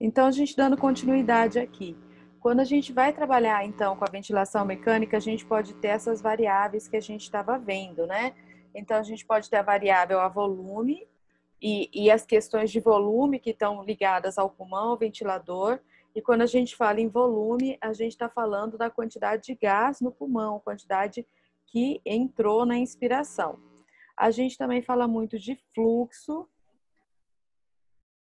Então, a gente dando continuidade aqui. Quando a gente vai trabalhar, então, com a ventilação mecânica, a gente pode ter essas variáveis que a gente estava vendo, né? Então, a gente pode ter a variável a volume e, e as questões de volume que estão ligadas ao pulmão, ao ventilador. E quando a gente fala em volume, a gente está falando da quantidade de gás no pulmão, quantidade que entrou na inspiração. A gente também fala muito de fluxo,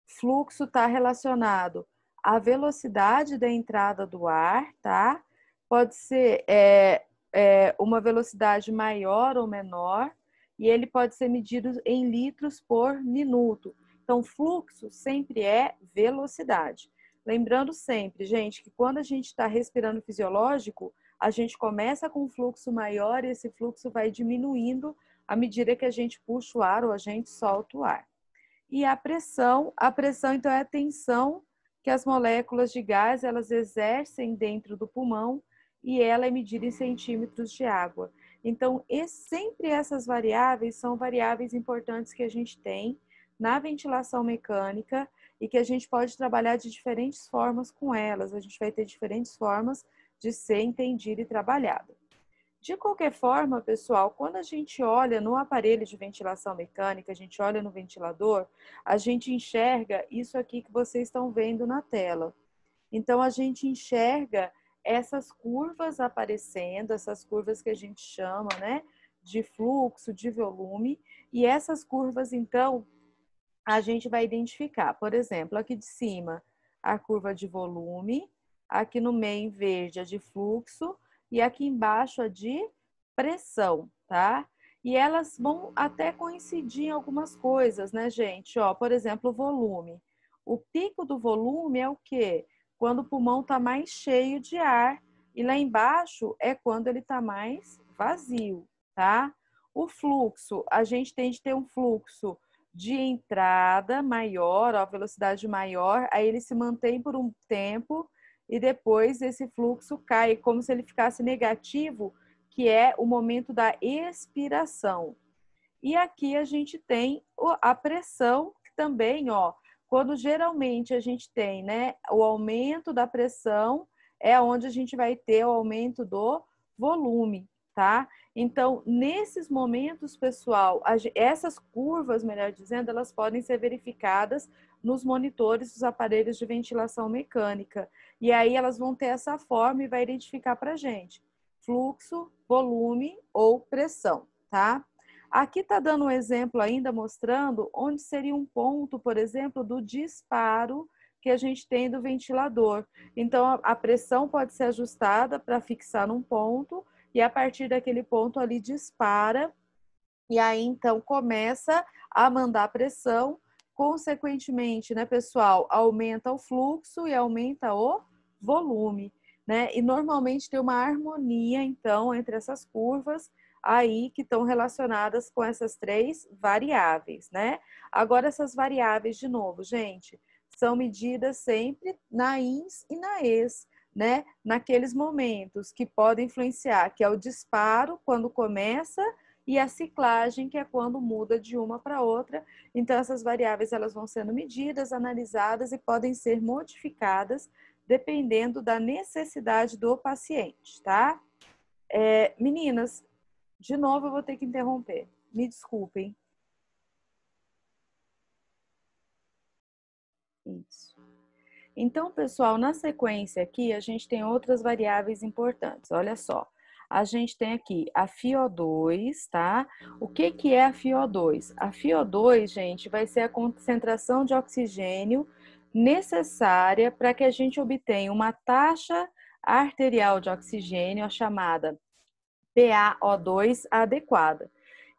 Fluxo está relacionado à velocidade da entrada do ar, tá? Pode ser é, é, uma velocidade maior ou menor, e ele pode ser medido em litros por minuto. Então, fluxo sempre é velocidade. Lembrando sempre, gente, que quando a gente está respirando fisiológico, a gente começa com um fluxo maior e esse fluxo vai diminuindo à medida que a gente puxa o ar ou a gente solta o ar e a pressão. A pressão, então, é a tensão que as moléculas de gás elas exercem dentro do pulmão e ela é medida em centímetros de água. Então, sempre essas variáveis são variáveis importantes que a gente tem na ventilação mecânica e que a gente pode trabalhar de diferentes formas com elas. A gente vai ter diferentes formas de ser entendida e trabalhada. De qualquer forma, pessoal, quando a gente olha no aparelho de ventilação mecânica, a gente olha no ventilador, a gente enxerga isso aqui que vocês estão vendo na tela. Então, a gente enxerga essas curvas aparecendo, essas curvas que a gente chama, né, de fluxo, de volume, e essas curvas, então, a gente vai identificar. Por exemplo, aqui de cima, a curva de volume, aqui no meio em verde, a de fluxo, e aqui embaixo a de pressão, tá? E elas vão até coincidir em algumas coisas, né, gente? Ó, por exemplo, o volume. O pico do volume é o quê? Quando o pulmão está mais cheio de ar. E lá embaixo é quando ele está mais vazio, tá? O fluxo, a gente tem de ter um fluxo de entrada maior, a velocidade maior, aí ele se mantém por um tempo e depois esse fluxo cai, como se ele ficasse negativo, que é o momento da expiração. E aqui a gente tem a pressão também, ó, quando geralmente a gente tem, né, o aumento da pressão é onde a gente vai ter o aumento do volume, tá? Então, nesses momentos, pessoal, essas curvas, melhor dizendo, elas podem ser verificadas nos monitores dos aparelhos de ventilação mecânica. E aí elas vão ter essa forma e vai identificar para gente fluxo, volume ou pressão, tá? Aqui está dando um exemplo ainda mostrando onde seria um ponto, por exemplo, do disparo que a gente tem do ventilador. Então, a pressão pode ser ajustada para fixar num ponto e a partir daquele ponto ali dispara e aí então começa a mandar pressão Consequentemente, né, pessoal, aumenta o fluxo e aumenta o volume, né? E normalmente tem uma harmonia, então, entre essas curvas aí que estão relacionadas com essas três variáveis, né? Agora, essas variáveis, de novo, gente, são medidas sempre na ins e na ex, né? Naqueles momentos que podem influenciar, que é o disparo quando começa e a ciclagem, que é quando muda de uma para outra. Então essas variáveis elas vão sendo medidas, analisadas e podem ser modificadas dependendo da necessidade do paciente, tá? É, meninas, de novo eu vou ter que interromper. Me desculpem. Isso. Então, pessoal, na sequência aqui a gente tem outras variáveis importantes. Olha só a gente tem aqui a FiO2, tá? O que, que é a FiO2? A FiO2, gente, vai ser a concentração de oxigênio necessária para que a gente obtenha uma taxa arterial de oxigênio, a chamada PaO2 adequada.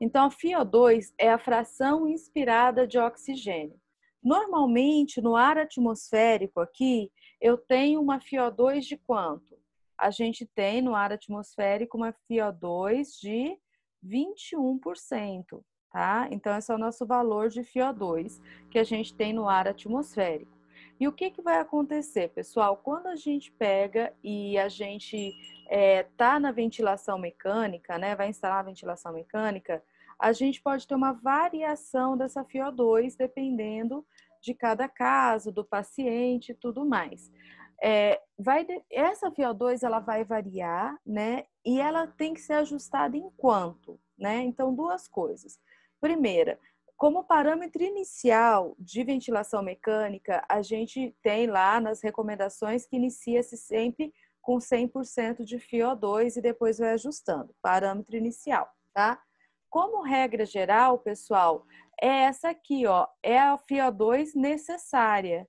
Então, a FiO2 é a fração inspirada de oxigênio. Normalmente, no ar atmosférico aqui, eu tenho uma FiO2 de quanto? a gente tem no ar atmosférico uma FiO2 de 21%, tá? Então, esse é o nosso valor de FiO2 que a gente tem no ar atmosférico. E o que, que vai acontecer, pessoal? Quando a gente pega e a gente é, tá na ventilação mecânica, né? Vai instalar a ventilação mecânica, a gente pode ter uma variação dessa FiO2 dependendo de cada caso, do paciente e tudo mais. É, vai essa VO2 ela vai variar, né? E ela tem que ser ajustada em quanto, né? Então duas coisas. Primeira, como parâmetro inicial de ventilação mecânica, a gente tem lá nas recomendações que inicia-se sempre com 100% de FiO2 e depois vai ajustando, parâmetro inicial, tá? Como regra geral, pessoal, é essa aqui, ó, é a FiO2 necessária,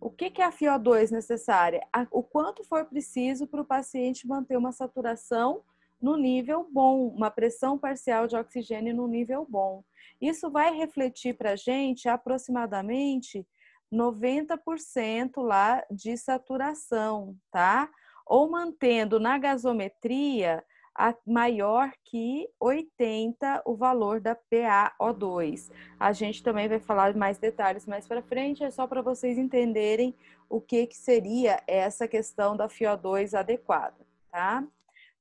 o que, é a FiO2 necessária? O quanto for preciso para o paciente manter uma saturação no nível bom, uma pressão parcial de oxigênio no nível bom. Isso vai refletir para a gente aproximadamente 90% lá de saturação, tá? Ou mantendo na gasometria a, maior que 80 o valor da PaO2. A gente também vai falar mais detalhes mais para frente, é só para vocês entenderem o que, que seria essa questão da FiO2 adequada, tá?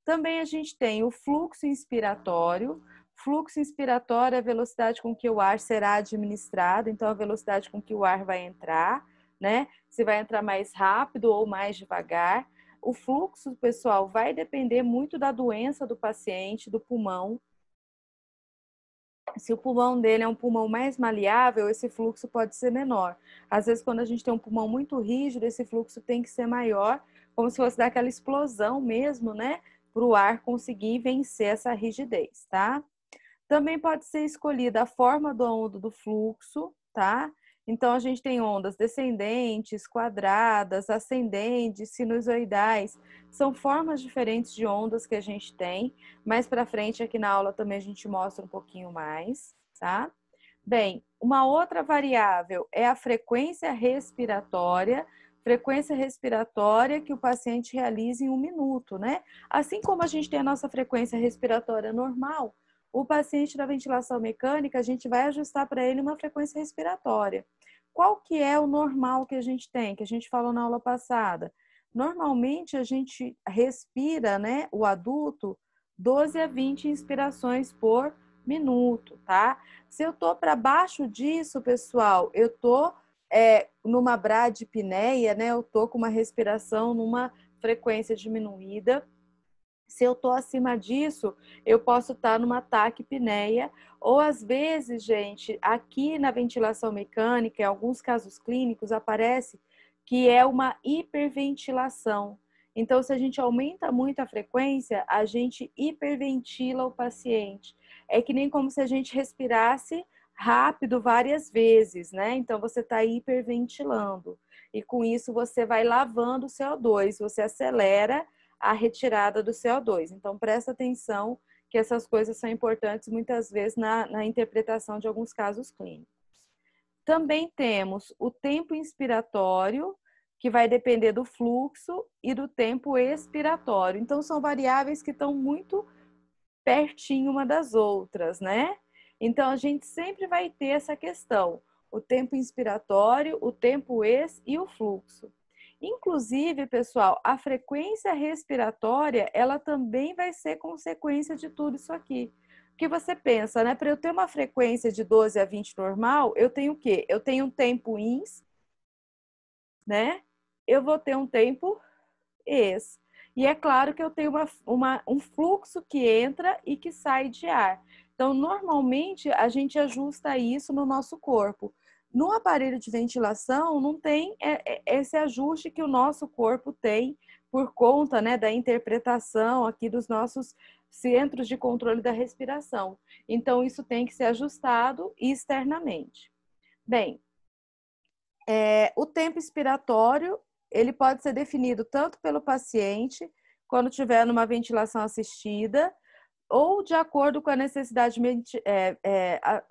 Também a gente tem o fluxo inspiratório. Fluxo inspiratório é a velocidade com que o ar será administrado, então a velocidade com que o ar vai entrar, né? Se vai entrar mais rápido ou mais devagar o fluxo, pessoal, vai depender muito da doença do paciente, do pulmão. Se o pulmão dele é um pulmão mais maleável, esse fluxo pode ser menor. Às vezes, quando a gente tem um pulmão muito rígido, esse fluxo tem que ser maior, como se fosse daquela explosão mesmo, né? Para o ar conseguir vencer essa rigidez, tá? Também pode ser escolhida a forma do ondo do fluxo, tá? Então, a gente tem ondas descendentes, quadradas, ascendentes, sinusoidais. São formas diferentes de ondas que a gente tem. Mais para frente, aqui na aula também a gente mostra um pouquinho mais, tá? Bem, uma outra variável é a frequência respiratória. Frequência respiratória que o paciente realiza em um minuto, né? Assim como a gente tem a nossa frequência respiratória normal, o paciente da ventilação mecânica, a gente vai ajustar para ele uma frequência respiratória. Qual que é o normal que a gente tem, que a gente falou na aula passada? Normalmente a gente respira, né, o adulto 12 a 20 inspirações por minuto, tá? Se eu tô para baixo disso, pessoal, eu tô é, numa bradipneia, né? Eu tô com uma respiração numa frequência diminuída. Se eu estou acima disso, eu posso estar tá numa pneia, ou às vezes, gente, aqui na ventilação mecânica, em alguns casos clínicos, aparece que é uma hiperventilação. Então, se a gente aumenta muito a frequência, a gente hiperventila o paciente. É que nem como se a gente respirasse rápido várias vezes, né? Então, você está hiperventilando. E com isso, você vai lavando o CO2, você acelera a retirada do CO2. Então, presta atenção que essas coisas são importantes muitas vezes na, na interpretação de alguns casos clínicos. Também temos o tempo inspiratório, que vai depender do fluxo e do tempo expiratório. Então, são variáveis que estão muito pertinho uma das outras, né? Então, a gente sempre vai ter essa questão: o tempo inspiratório, o tempo ex e o fluxo. Inclusive, pessoal, a frequência respiratória, ela também vai ser consequência de tudo isso aqui. que você pensa, né? Para eu ter uma frequência de 12 a 20 normal, eu tenho o quê? Eu tenho um tempo ins, né? Eu vou ter um tempo ex. E é claro que eu tenho uma, uma, um fluxo que entra e que sai de ar. Então, normalmente, a gente ajusta isso no nosso corpo. No aparelho de ventilação, não tem é, é, esse ajuste que o nosso corpo tem por conta né, da interpretação aqui dos nossos centros de controle da respiração. Então, isso tem que ser ajustado externamente. Bem, é, o tempo expiratório ele pode ser definido tanto pelo paciente quando tiver numa ventilação assistida ou de acordo com a necessidade, é, é, a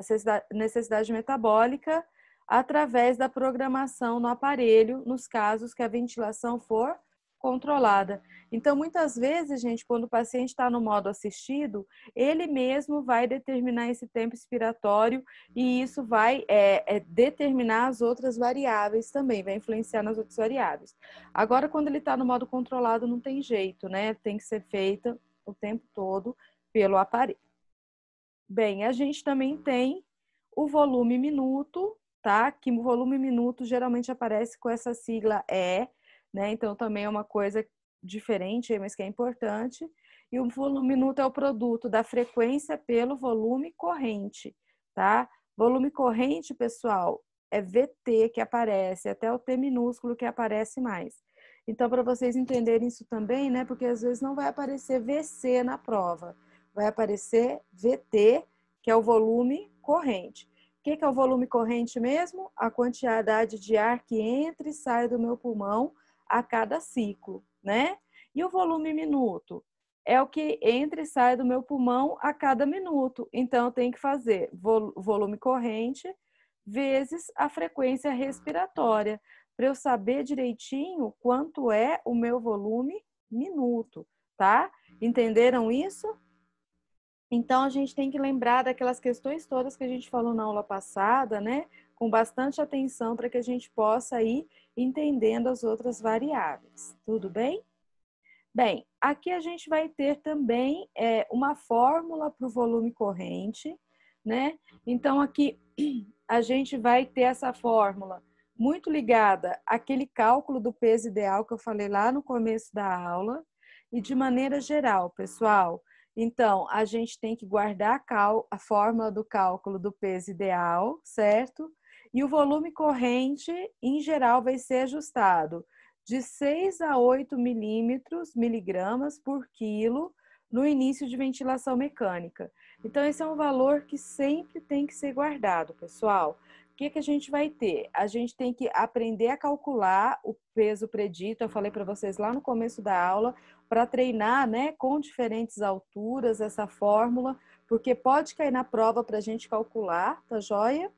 necessidade metabólica através da programação no aparelho, nos casos que a ventilação for controlada. Então, muitas vezes, gente, quando o paciente está no modo assistido, ele mesmo vai determinar esse tempo expiratório e isso vai é, é, determinar as outras variáveis também, vai influenciar nas outras variáveis. Agora, quando ele está no modo controlado, não tem jeito, né? Tem que ser feita o tempo todo pelo aparelho. Bem, a gente também tem o volume minuto, tá? Que o volume minuto geralmente aparece com essa sigla E, né? Então também é uma coisa diferente, mas que é importante. E o volume minuto é o produto da frequência pelo volume corrente, tá? Volume corrente, pessoal, é VT que aparece, até o T minúsculo que aparece mais. Então, para vocês entenderem isso também, né? Porque às vezes não vai aparecer VC na prova, vai aparecer VT, que é o volume corrente que, que é o volume corrente mesmo? A quantidade de ar que entra e sai do meu pulmão a cada ciclo, né? E o volume minuto? É o que entra e sai do meu pulmão a cada minuto. Então, eu tenho que fazer volume corrente vezes a frequência respiratória, para eu saber direitinho quanto é o meu volume minuto, tá? Hum. Entenderam isso? Então a gente tem que lembrar daquelas questões todas que a gente falou na aula passada, né? Com bastante atenção para que a gente possa ir entendendo as outras variáveis. Tudo bem? Bem, aqui a gente vai ter também é, uma fórmula para o volume corrente, né? Então aqui a gente vai ter essa fórmula muito ligada àquele cálculo do peso ideal que eu falei lá no começo da aula. E de maneira geral, pessoal, então, a gente tem que guardar a, a fórmula do cálculo do peso ideal, certo? E o volume corrente, em geral, vai ser ajustado de 6 a 8 milímetros, miligramas por quilo, no início de ventilação mecânica. Então, esse é um valor que sempre tem que ser guardado, pessoal. O que, que a gente vai ter? A gente tem que aprender a calcular o peso predito. Eu falei para vocês lá no começo da aula para treinar né, com diferentes alturas essa fórmula, porque pode cair na prova para a gente calcular, tá joia?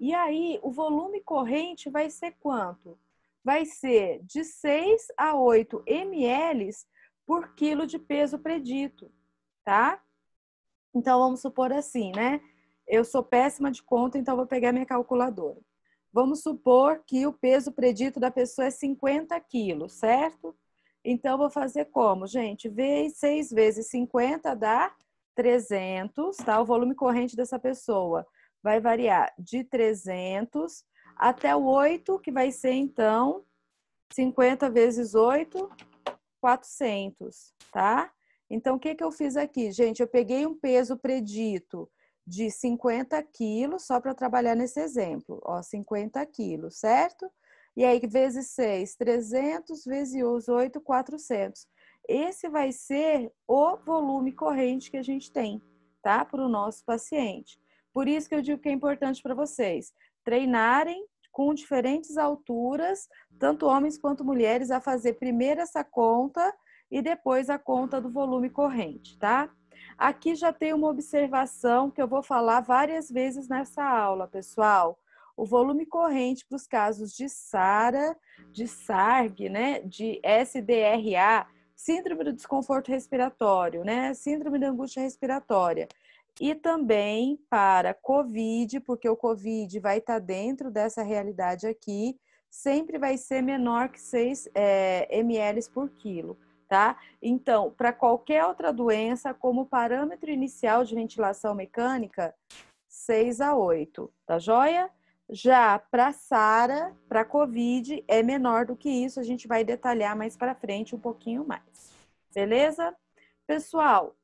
E aí, o volume corrente vai ser quanto? Vai ser de 6 a 8 ml por quilo de peso predito, tá? Então, vamos supor assim, né? Eu sou péssima de conta, então vou pegar minha calculadora. Vamos supor que o peso predito da pessoa é 50 quilos, certo? Então, vou fazer como, gente? V 6 vezes 50 dá 300, tá? O volume corrente dessa pessoa vai variar de 300 até o 8, que vai ser, então, 50 vezes 8, 400, tá? Então, o que, que eu fiz aqui? Gente, eu peguei um peso predito de 50 quilos, só para trabalhar nesse exemplo, ó, 50 quilos, certo? E aí, vezes 6, 300, vezes 8, 400. Esse vai ser o volume corrente que a gente tem, tá? Para o nosso paciente. Por isso que eu digo que é importante para vocês treinarem com diferentes alturas, tanto homens quanto mulheres, a fazer primeiro essa conta e depois a conta do volume corrente, tá? Aqui já tem uma observação que eu vou falar várias vezes nessa aula, pessoal o volume corrente para os casos de SARA, de SARG, né, de SDRA, síndrome do desconforto respiratório, né, síndrome da angústia respiratória. E também para COVID, porque o COVID vai estar tá dentro dessa realidade aqui, sempre vai ser menor que 6 é, ml por quilo. Tá? Então, para qualquer outra doença, como parâmetro inicial de ventilação mecânica, 6 a 8, tá joia? Já para SARA, para COVID, é menor do que isso. A gente vai detalhar mais para frente um pouquinho mais. Beleza? Pessoal,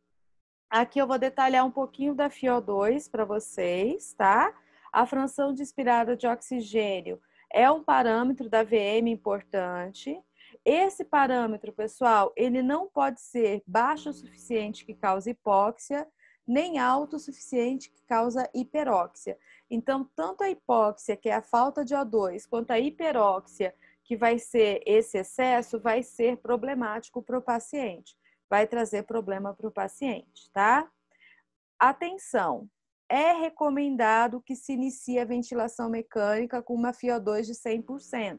aqui eu vou detalhar um pouquinho da FiO2 para vocês, tá? A fração de inspirada de oxigênio é um parâmetro da VM importante. Esse parâmetro, pessoal, ele não pode ser baixo o suficiente que cause hipóxia nem alto o suficiente que causa hiperóxia. Então, tanto a hipóxia, que é a falta de O2, quanto a hiperóxia, que vai ser esse excesso, vai ser problemático para o paciente, vai trazer problema para o paciente, tá? Atenção! É recomendado que se inicie a ventilação mecânica com uma FiO2 de 100%.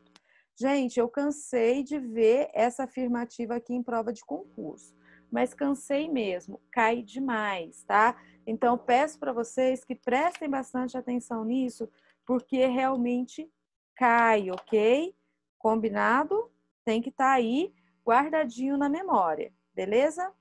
Gente, eu cansei de ver essa afirmativa aqui em prova de concurso mas cansei mesmo, cai demais, tá? Então peço para vocês que prestem bastante atenção nisso, porque realmente cai, ok? Combinado? Tem que estar tá aí guardadinho na memória, beleza?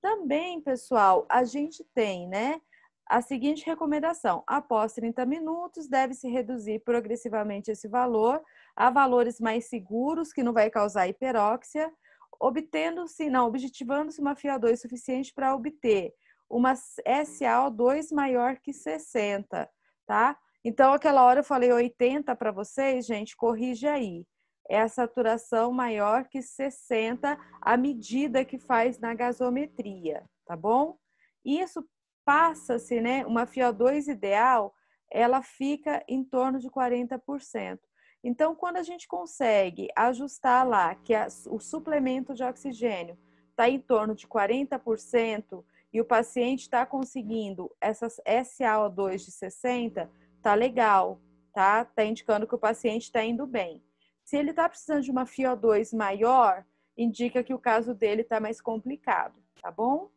Também, pessoal, a gente tem, né? A seguinte recomendação: após 30 minutos, deve-se reduzir progressivamente esse valor a valores mais seguros, que não vai causar hiperóxia, obtendo-se, não, objetivando-se uma FiO2 suficiente para obter uma SAO2 maior que 60, tá? Então, aquela hora eu falei 80 para vocês, gente, corrige aí. É a saturação maior que 60, a medida que faz na gasometria, tá bom? Isso passa-se, né? Uma FiO2 ideal, ela fica em torno de 40%. Então, quando a gente consegue ajustar lá que a, o suplemento de oxigênio está em torno de 40% e o paciente está conseguindo essas SAO2 de 60, tá legal, tá? Tá indicando que o paciente está indo bem. Se ele está precisando de uma FiO2 maior, indica que o caso dele está mais complicado, tá bom?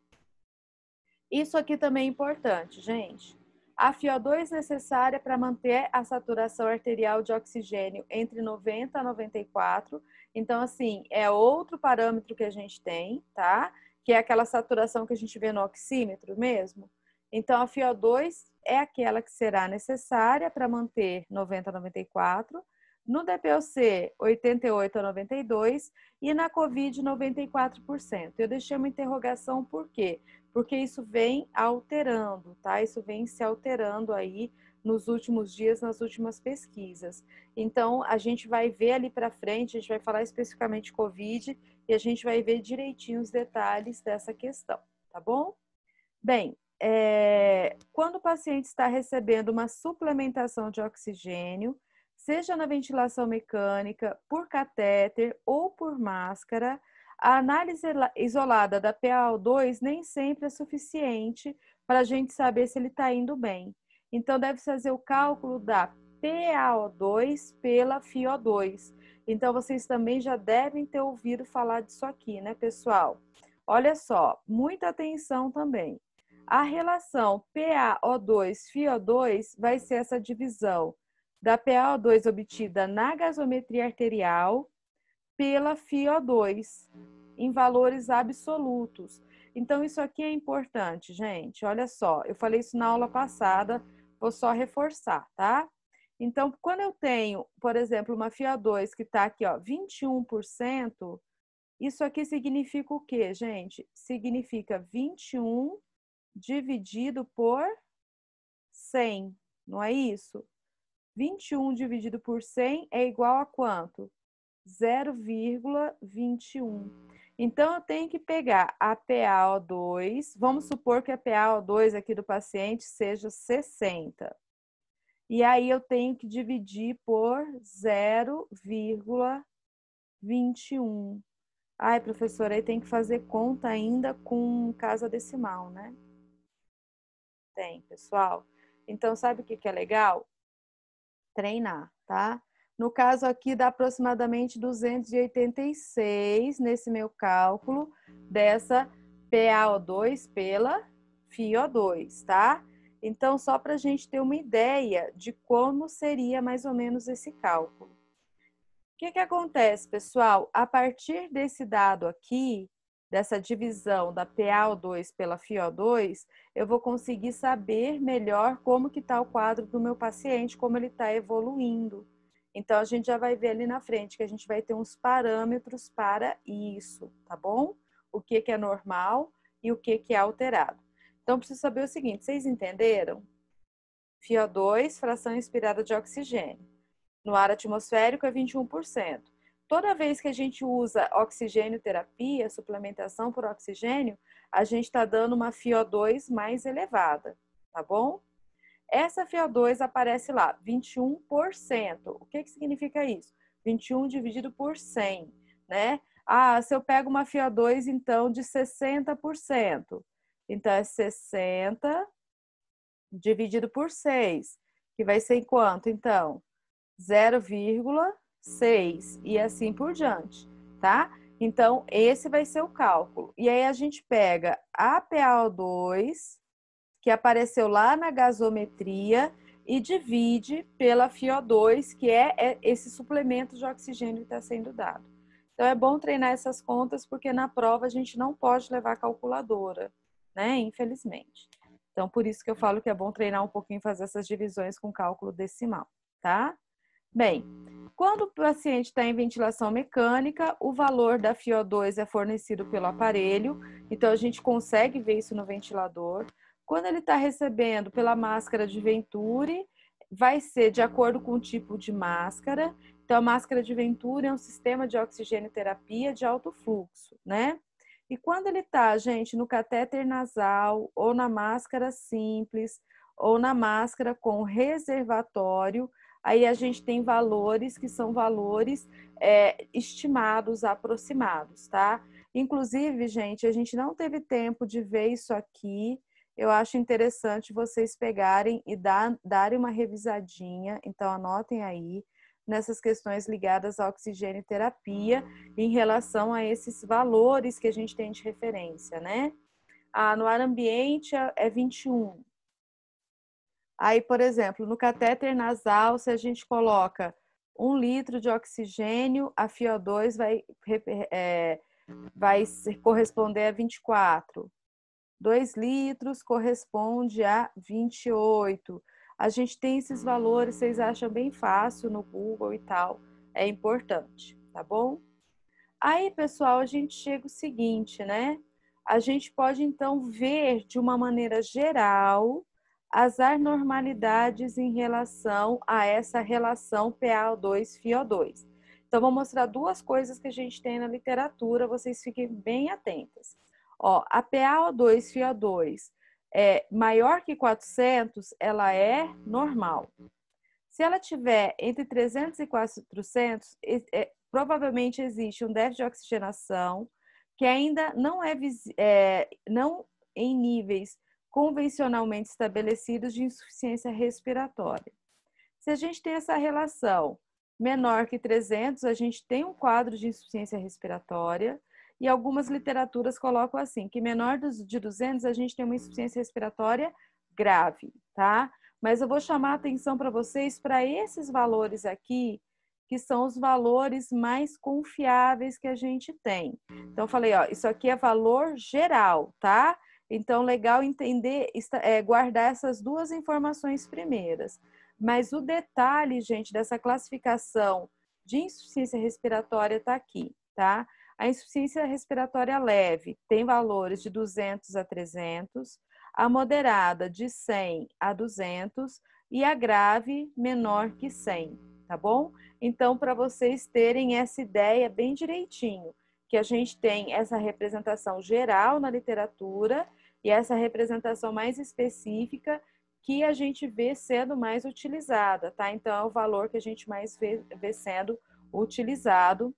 Isso aqui também é importante, gente. A FiO2 necessária para manter a saturação arterial de oxigênio entre 90 a 94. Então, assim, é outro parâmetro que a gente tem, tá? Que é aquela saturação que a gente vê no oxímetro mesmo. Então, a FiO2 é aquela que será necessária para manter 90 a 94 no DPOC 88 a 92 e na COVID 94%. Eu deixei uma interrogação por quê? Porque isso vem alterando, tá? Isso vem se alterando aí nos últimos dias, nas últimas pesquisas. Então, a gente vai ver ali para frente, a gente vai falar especificamente COVID e a gente vai ver direitinho os detalhes dessa questão, tá bom? Bem, é, quando o paciente está recebendo uma suplementação de oxigênio, seja na ventilação mecânica, por catéter ou por máscara, a análise isolada da PAO2 nem sempre é suficiente para a gente saber se ele está indo bem. Então, deve fazer o cálculo da PAO2 pela FiO2. Então, vocês também já devem ter ouvido falar disso aqui, né, pessoal? Olha só, muita atenção também. A relação PaO2-FiO2 vai ser essa divisão da PaO2 obtida na gasometria arterial pela FiO2 em valores absolutos. Então isso aqui é importante, gente. Olha só, eu falei isso na aula passada, vou só reforçar, tá? Então, quando eu tenho, por exemplo, uma FiO2 que está aqui, ó, 21%, isso aqui significa o quê, gente? Significa 21 dividido por 100, não é isso? 21 dividido por 100 é igual a quanto? 0,21. Então, eu tenho que pegar a PaO2, vamos hum. supor que a PaO2 aqui do paciente seja 60. E aí, eu tenho que dividir por 0,21. Ai, professora, aí tem que fazer conta ainda com casa decimal, né? Tem, pessoal. Então, sabe o que, que é legal? treinar, tá? No caso aqui dá aproximadamente 286 nesse meu cálculo dessa PaO2 pela FiO2, tá? Então, só para a gente ter uma ideia de como seria mais ou menos esse cálculo. O que, que acontece, pessoal? A partir desse dado aqui, dessa divisão da PAO2 pela FiO2, eu vou conseguir saber melhor como que está o quadro do meu paciente, como ele está evoluindo. Então a gente já vai ver ali na frente que a gente vai ter uns parâmetros para isso, tá bom? O que, que é normal e o que, que é alterado. Então preciso saber o seguinte, vocês entenderam? FiO2, fração inspirada de oxigênio. No ar atmosférico é 21% toda vez que a gente usa oxigênio terapia, suplementação por oxigênio, a gente está dando uma FiO2 mais elevada, tá bom? Essa FiO2 aparece lá, 21%. O que, que significa isso? 21 dividido por 100, né? Ah, se eu pego uma FiO2, então, de 60%. Então, é 60 dividido por 6, que vai ser quanto, então? 0, 6 e assim por diante, tá? Então, esse vai ser o cálculo. E aí a gente pega a PaO2, que apareceu lá na gasometria, e divide pela FiO2, que é, é esse suplemento de oxigênio que está sendo dado. Então, é bom treinar essas contas, porque na prova a gente não pode levar calculadora, né? Infelizmente. Então, por isso que eu falo que é bom treinar um pouquinho, fazer essas divisões com cálculo decimal, tá? Bem, quando o paciente está em ventilação mecânica, o valor da FiO2 é fornecido pelo aparelho, então a gente consegue ver isso no ventilador. Quando ele está recebendo pela máscara de Venturi, vai ser de acordo com o tipo de máscara. Então, a máscara de Venturi é um sistema de oxigênio terapia de alto fluxo, né? E quando ele está, gente, no catéter nasal ou na máscara simples ou na máscara com reservatório, aí a gente tem valores que são valores é, estimados, aproximados, tá? Inclusive, gente, a gente não teve tempo de ver isso aqui. Eu acho interessante vocês pegarem e dar, darem uma revisadinha, então anotem aí nessas questões ligadas à oxigênio terapia em relação a esses valores que a gente tem de referência, né? Ah, no ar ambiente é 21, Aí, por exemplo, no catéter nasal, se a gente coloca um litro de oxigênio, a FiO2 vai, é, vai corresponder a 24. 2 litros corresponde a 28. A gente tem esses valores, vocês acham bem fácil no Google e tal. É importante, tá bom? Aí, pessoal, a gente chega o seguinte, né? A gente pode então ver de uma maneira geral as anormalidades em relação a essa relação PaO2-FiO2. Então, vou mostrar duas coisas que a gente tem na literatura, vocês fiquem bem atentas. Ó, a PaO2-FiO2 é maior que 400, ela é normal. Se ela tiver entre 300 e 400, é, é, provavelmente existe um déficit de oxigenação que ainda não é, é não em níveis convencionalmente estabelecidos de insuficiência respiratória. Se a gente tem essa relação menor que 300, a gente tem um quadro de insuficiência respiratória, e algumas literaturas colocam assim, que menor de 200 a gente tem uma insuficiência respiratória grave, tá? Mas eu vou chamar a atenção para vocês para esses valores aqui, que são os valores mais confiáveis que a gente tem. Então, eu falei, ó, isso aqui é valor geral, tá? Então, legal entender, é, guardar essas duas informações primeiras. Mas o detalhe, gente, dessa classificação de insuficiência respiratória está aqui, tá? A insuficiência respiratória leve tem valores de 200 a 300, a moderada de 100 a 200 e a grave menor que 100, tá bom? Então, para vocês terem essa ideia bem direitinho que a gente tem essa representação geral na literatura e essa representação mais específica que a gente vê sendo mais utilizada, tá? Então é o valor que a gente mais vê, vê sendo utilizado.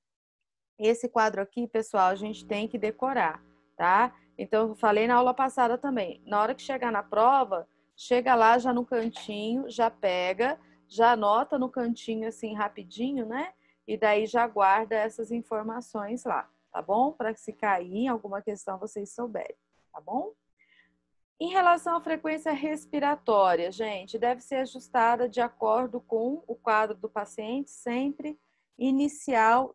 Esse quadro aqui, pessoal, a gente tem que decorar, tá? Então eu falei na aula passada também. Na hora que chegar na prova, chega lá já no cantinho, já pega, já anota no cantinho assim rapidinho, né? E daí já guarda essas informações lá tá bom? Para que se cair em alguma questão vocês souberem, tá bom? Em relação à frequência respiratória, gente, deve ser ajustada de acordo com o quadro do paciente, sempre inicial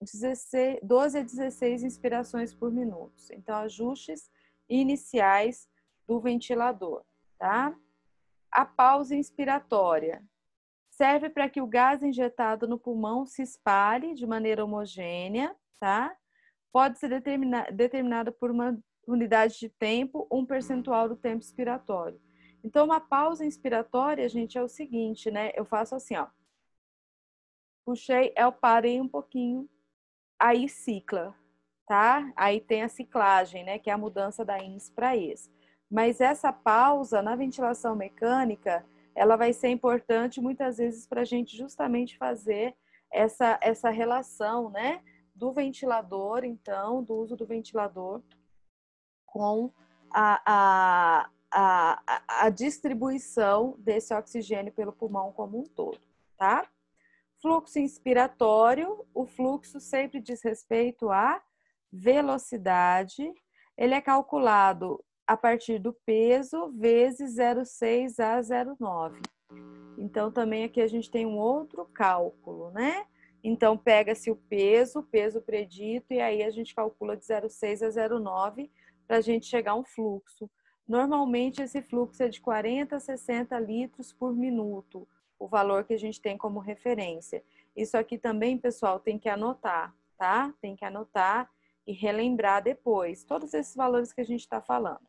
12 a 16 inspirações por minuto. Então, ajustes iniciais do ventilador, tá? A pausa inspiratória serve para que o gás injetado no pulmão se espalhe de maneira homogênea, tá? pode ser determina determinada por uma unidade de tempo, um percentual do tempo expiratório. Então, uma pausa inspiratória, gente, é o seguinte, né? Eu faço assim, ó. Puxei, eu parei um pouquinho, aí cicla, tá? Aí tem a ciclagem, né? Que é a mudança da ins para ex. Mas essa pausa na ventilação mecânica, ela vai ser importante muitas vezes para a gente justamente fazer essa, essa relação, né? do ventilador, então, do uso do ventilador com a, a, a, a distribuição desse oxigênio pelo pulmão como um todo, tá? Fluxo inspiratório, o fluxo sempre diz respeito à velocidade, ele é calculado a partir do peso vezes 0,6 a 0,9. Então, também aqui a gente tem um outro cálculo, né? Então, pega-se o peso, o peso predito, e aí a gente calcula de 0,6 a 0,9 para a gente chegar a um fluxo. Normalmente, esse fluxo é de 40 a 60 litros por minuto, o valor que a gente tem como referência. Isso aqui também, pessoal, tem que anotar, tá? Tem que anotar e relembrar depois todos esses valores que a gente está falando.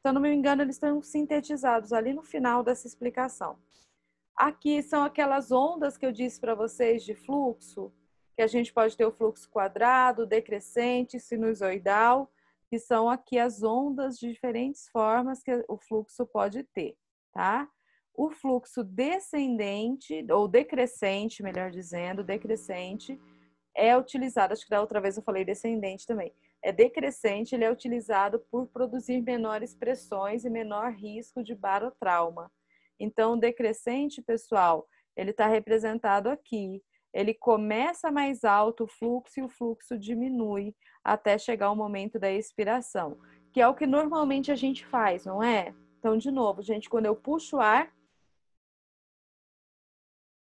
Se eu não me engano, eles estão sintetizados ali no final dessa explicação. Aqui são aquelas ondas que eu disse para vocês de fluxo, que a gente pode ter o fluxo quadrado, decrescente, sinusoidal, que são aqui as ondas de diferentes formas que o fluxo pode ter, tá? O fluxo descendente, ou decrescente, melhor dizendo, decrescente, é utilizado, acho que da outra vez eu falei descendente também, é decrescente, ele é utilizado por produzir menores pressões e menor risco de barotrauma. Então, o decrescente, pessoal, ele está representado aqui. Ele começa mais alto o fluxo e o fluxo diminui até chegar o momento da expiração, que é o que normalmente a gente faz, não é? Então, de novo, gente, quando eu puxo o ar,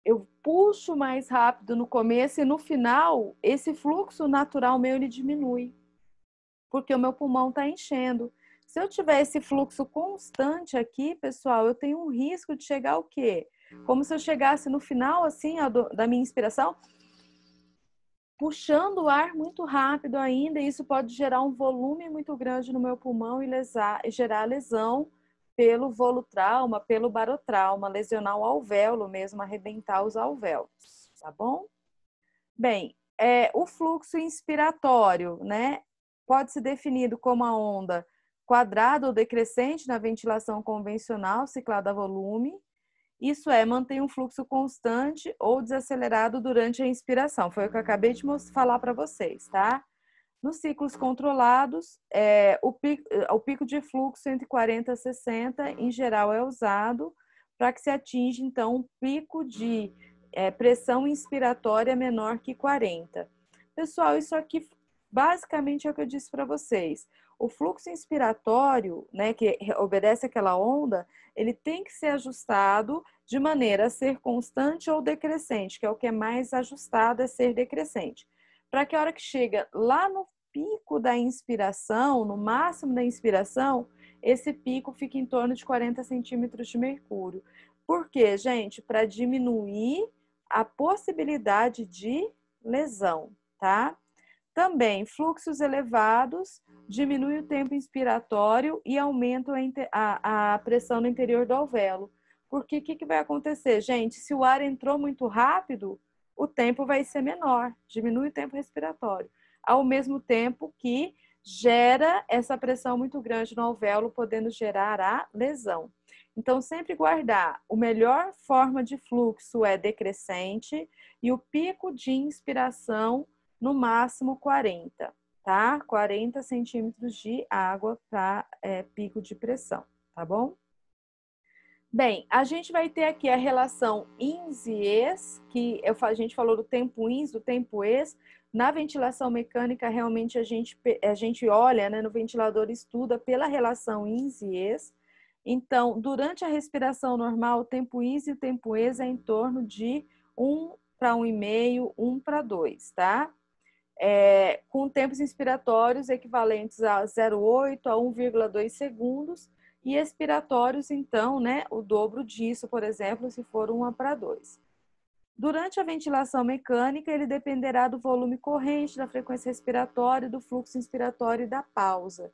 eu puxo mais rápido no começo e no final, esse fluxo natural meu ele diminui, porque o meu pulmão está enchendo. Se eu tiver esse fluxo constante aqui, pessoal, eu tenho um risco de chegar ao quê? Como se eu chegasse no final, assim, ó, do, da minha inspiração, puxando o ar muito rápido ainda, e isso pode gerar um volume muito grande no meu pulmão e, lesar, e gerar lesão pelo volutrauma, pelo barotrauma, lesionar o alvéolo mesmo, arrebentar os alvéolos, tá bom? Bem, é, o fluxo inspiratório, né, pode ser definido como a onda quadrado ou decrescente na ventilação convencional ciclada a volume. Isso é, mantém um fluxo constante ou desacelerado durante a inspiração. Foi o que eu acabei de falar para vocês, tá? Nos ciclos controlados, é, o, pico, o pico de fluxo entre 40 e 60, em geral, é usado para que se atinja, então, um pico de é, pressão inspiratória menor que 40. Pessoal, isso aqui basicamente é o que eu disse para vocês o fluxo inspiratório, né, que obedece àquela onda, ele tem que ser ajustado de maneira a ser constante ou decrescente, que é o que é mais ajustado, é ser decrescente. Para que a hora que chega lá no pico da inspiração, no máximo da inspiração, esse pico fica em torno de 40 centímetros de mercúrio. Por quê, gente? Para diminuir a possibilidade de lesão, tá? Também, fluxos elevados diminuem o tempo inspiratório e aumentam a, a, pressão no interior do alvéolo. Porque o que, que vai acontecer, gente? Se o ar entrou muito rápido, o tempo vai ser menor, diminui o tempo respiratório. Ao mesmo tempo que gera essa pressão muito grande no alvéolo, podendo gerar a lesão. Então, sempre guardar. O melhor forma de fluxo é decrescente e o pico de inspiração no máximo 40, tá? 40 centímetros de água para é, pico de pressão, tá bom? Bem, a gente vai ter aqui a relação ins e ex, que eu, a gente falou do tempo ins, do tempo ex. Na ventilação mecânica, realmente a gente, a gente olha, né, no ventilador estuda pela relação ins e ex. Então, durante a respiração normal, o tempo ins e o tempo ex é em torno de 1 para 1,5, 1 para 2, tá? é, com tempos inspiratórios equivalentes a 0,8 a 1,2 segundos e expiratórios, então, né, o dobro disso, por exemplo, se for 1 para 2. Durante a ventilação mecânica, ele dependerá do volume corrente, da frequência respiratória, do fluxo inspiratório e da pausa.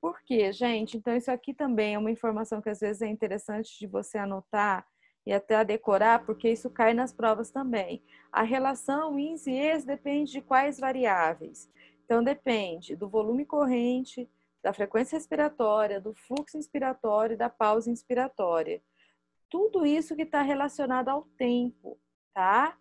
Por quê, gente? Então, isso aqui também é uma informação que às vezes é interessante de você anotar e até a decorar, porque isso cai nas provas também. A relação índice e ex depende de quais variáveis. Então, depende do volume corrente, da frequência respiratória, do fluxo inspiratório e da pausa inspiratória. Tudo isso que está relacionado ao tempo, tá?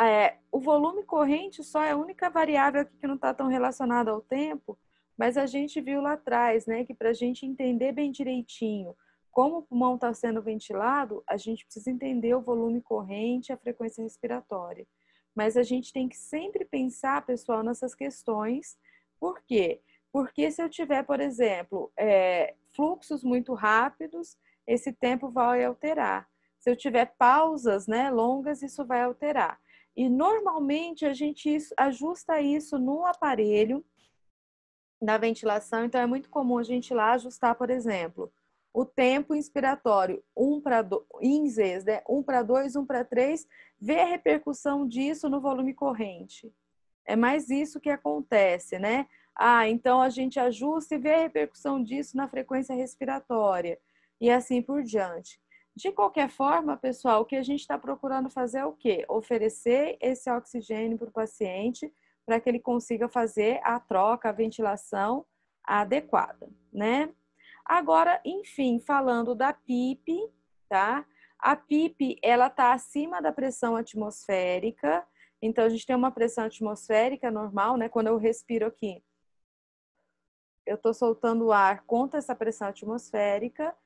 É, o volume corrente só é a única variável aqui que não está tão relacionada ao tempo, mas a gente viu lá atrás, né, que para a gente entender bem direitinho como o pulmão está sendo ventilado, a gente precisa entender o volume corrente, a frequência respiratória. Mas a gente tem que sempre pensar, pessoal, nessas questões. Por quê? Porque se eu tiver, por exemplo, é, fluxos muito rápidos, esse tempo vai alterar. Se eu tiver pausas né, longas, isso vai alterar. E normalmente a gente ajusta isso no aparelho, na ventilação, então é muito comum a gente ir lá ajustar, por exemplo, o tempo inspiratório, um para INZs, né? um para dois, um para três, ver a repercussão disso no volume corrente. É mais isso que acontece, né? Ah, então a gente ajusta e vê a repercussão disso na frequência respiratória e assim por diante. De qualquer forma, pessoal, o que a gente está procurando fazer é o quê? Oferecer esse oxigênio para o paciente para que ele consiga fazer a troca, a ventilação adequada, né? Agora, enfim, falando da PIP, tá? A PIP, ela está acima da pressão atmosférica, então a gente tem uma pressão atmosférica normal, né? Quando eu respiro aqui, eu estou soltando o ar contra essa pressão atmosférica,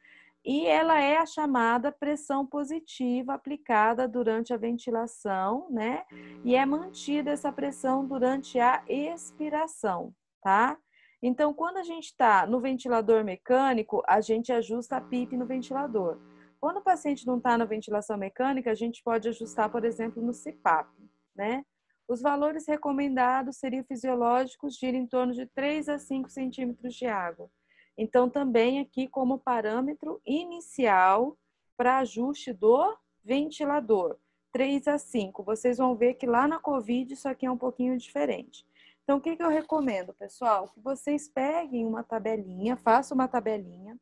e ela é a chamada pressão positiva aplicada durante a ventilação, né? E é mantida essa pressão durante a expiração, tá? Então, quando a gente está no ventilador mecânico, a gente ajusta a PIP no ventilador. Quando o paciente não está na ventilação mecânica, a gente pode ajustar, por exemplo, no CPAP, né? Os valores recomendados seriam fisiológicos, gira em torno de 3 a 5 centímetros de água. Então, também aqui como parâmetro inicial para ajuste do ventilador, 3 a 5. Vocês vão ver que lá na COVID isso aqui é um pouquinho diferente. Então, o que, que eu recomendo, pessoal? Que vocês peguem uma tabelinha, façam uma tabelinha.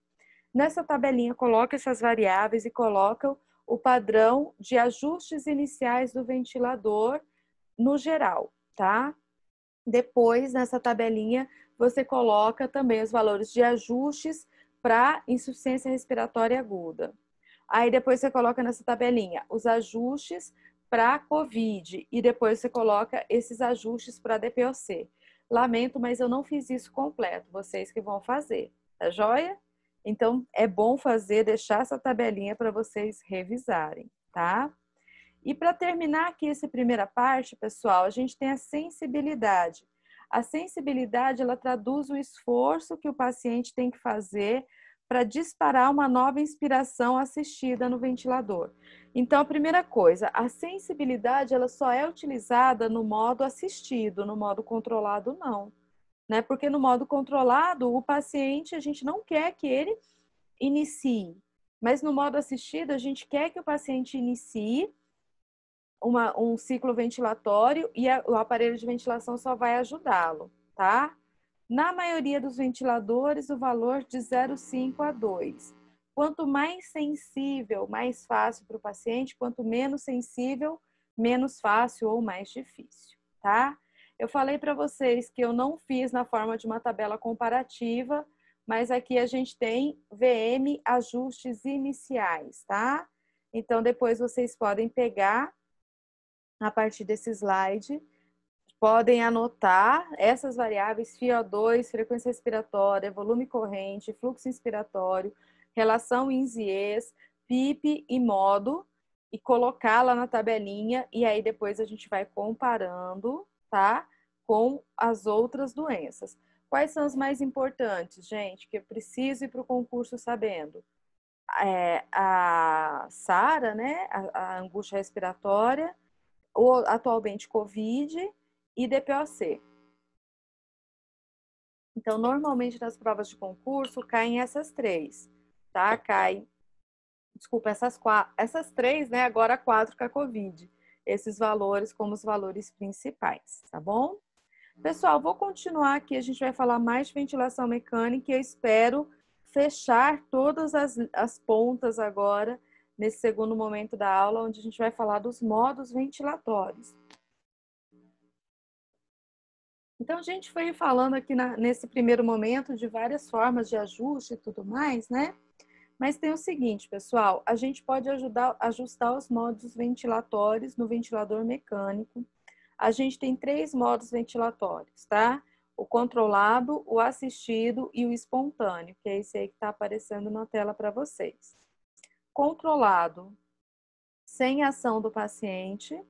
Nessa tabelinha, coloquem essas variáveis e colocam o padrão de ajustes iniciais do ventilador no geral, tá? Depois, nessa tabelinha, você coloca também os valores de ajustes para insuficiência respiratória aguda. Aí depois você coloca nessa tabelinha os ajustes para a Covid e depois você coloca esses ajustes para a DPOC. Lamento, mas eu não fiz isso completo, vocês que vão fazer, tá joia? Então é bom fazer, deixar essa tabelinha para vocês revisarem, tá? E para terminar aqui essa primeira parte, pessoal, a gente tem a sensibilidade. A sensibilidade ela traduz o esforço que o paciente tem que fazer para disparar uma nova inspiração assistida no ventilador. Então, a primeira coisa, a sensibilidade ela só é utilizada no modo assistido, no modo controlado não, né? Porque no modo controlado, o paciente a gente não quer que ele inicie, mas no modo assistido a gente quer que o paciente inicie uma, um ciclo ventilatório e a, o aparelho de ventilação só vai ajudá-lo, tá? Na maioria dos ventiladores, o valor de 0,5 a 2. Quanto mais sensível, mais fácil para o paciente, quanto menos sensível, menos fácil ou mais difícil, tá? Eu falei para vocês que eu não fiz na forma de uma tabela comparativa, mas aqui a gente tem VM ajustes iniciais, tá? Então depois vocês podem pegar a partir desse slide podem anotar essas variáveis FiO2, frequência respiratória, volume corrente, fluxo inspiratório, relação INSIES, PIP e modo e colocá-la na tabelinha e aí depois a gente vai comparando, tá? Com as outras doenças. Quais são as mais importantes, gente, que eu preciso ir para o concurso sabendo? É, a SARA, né? A, a angústia respiratória, ou atualmente COVID, e DPOC. Então, normalmente nas provas de concurso caem essas três, tá? Cai, desculpa, essas quatro, essas três, né? Agora quatro com a Covid. Esses valores como os valores principais, tá bom? Pessoal, vou continuar aqui. A gente vai falar mais de ventilação mecânica e eu espero fechar todas as, as pontas agora nesse segundo momento da aula, onde a gente vai falar dos modos ventilatórios. Então, a gente foi falando aqui na, nesse primeiro momento de várias formas de ajuste e tudo mais, né? Mas tem o seguinte, pessoal: a gente pode ajudar, ajustar os modos ventilatórios no ventilador mecânico. A gente tem três modos ventilatórios, tá? O controlado, o assistido e o espontâneo, que é esse aí que está aparecendo na tela para vocês. Controlado, sem ação do paciente,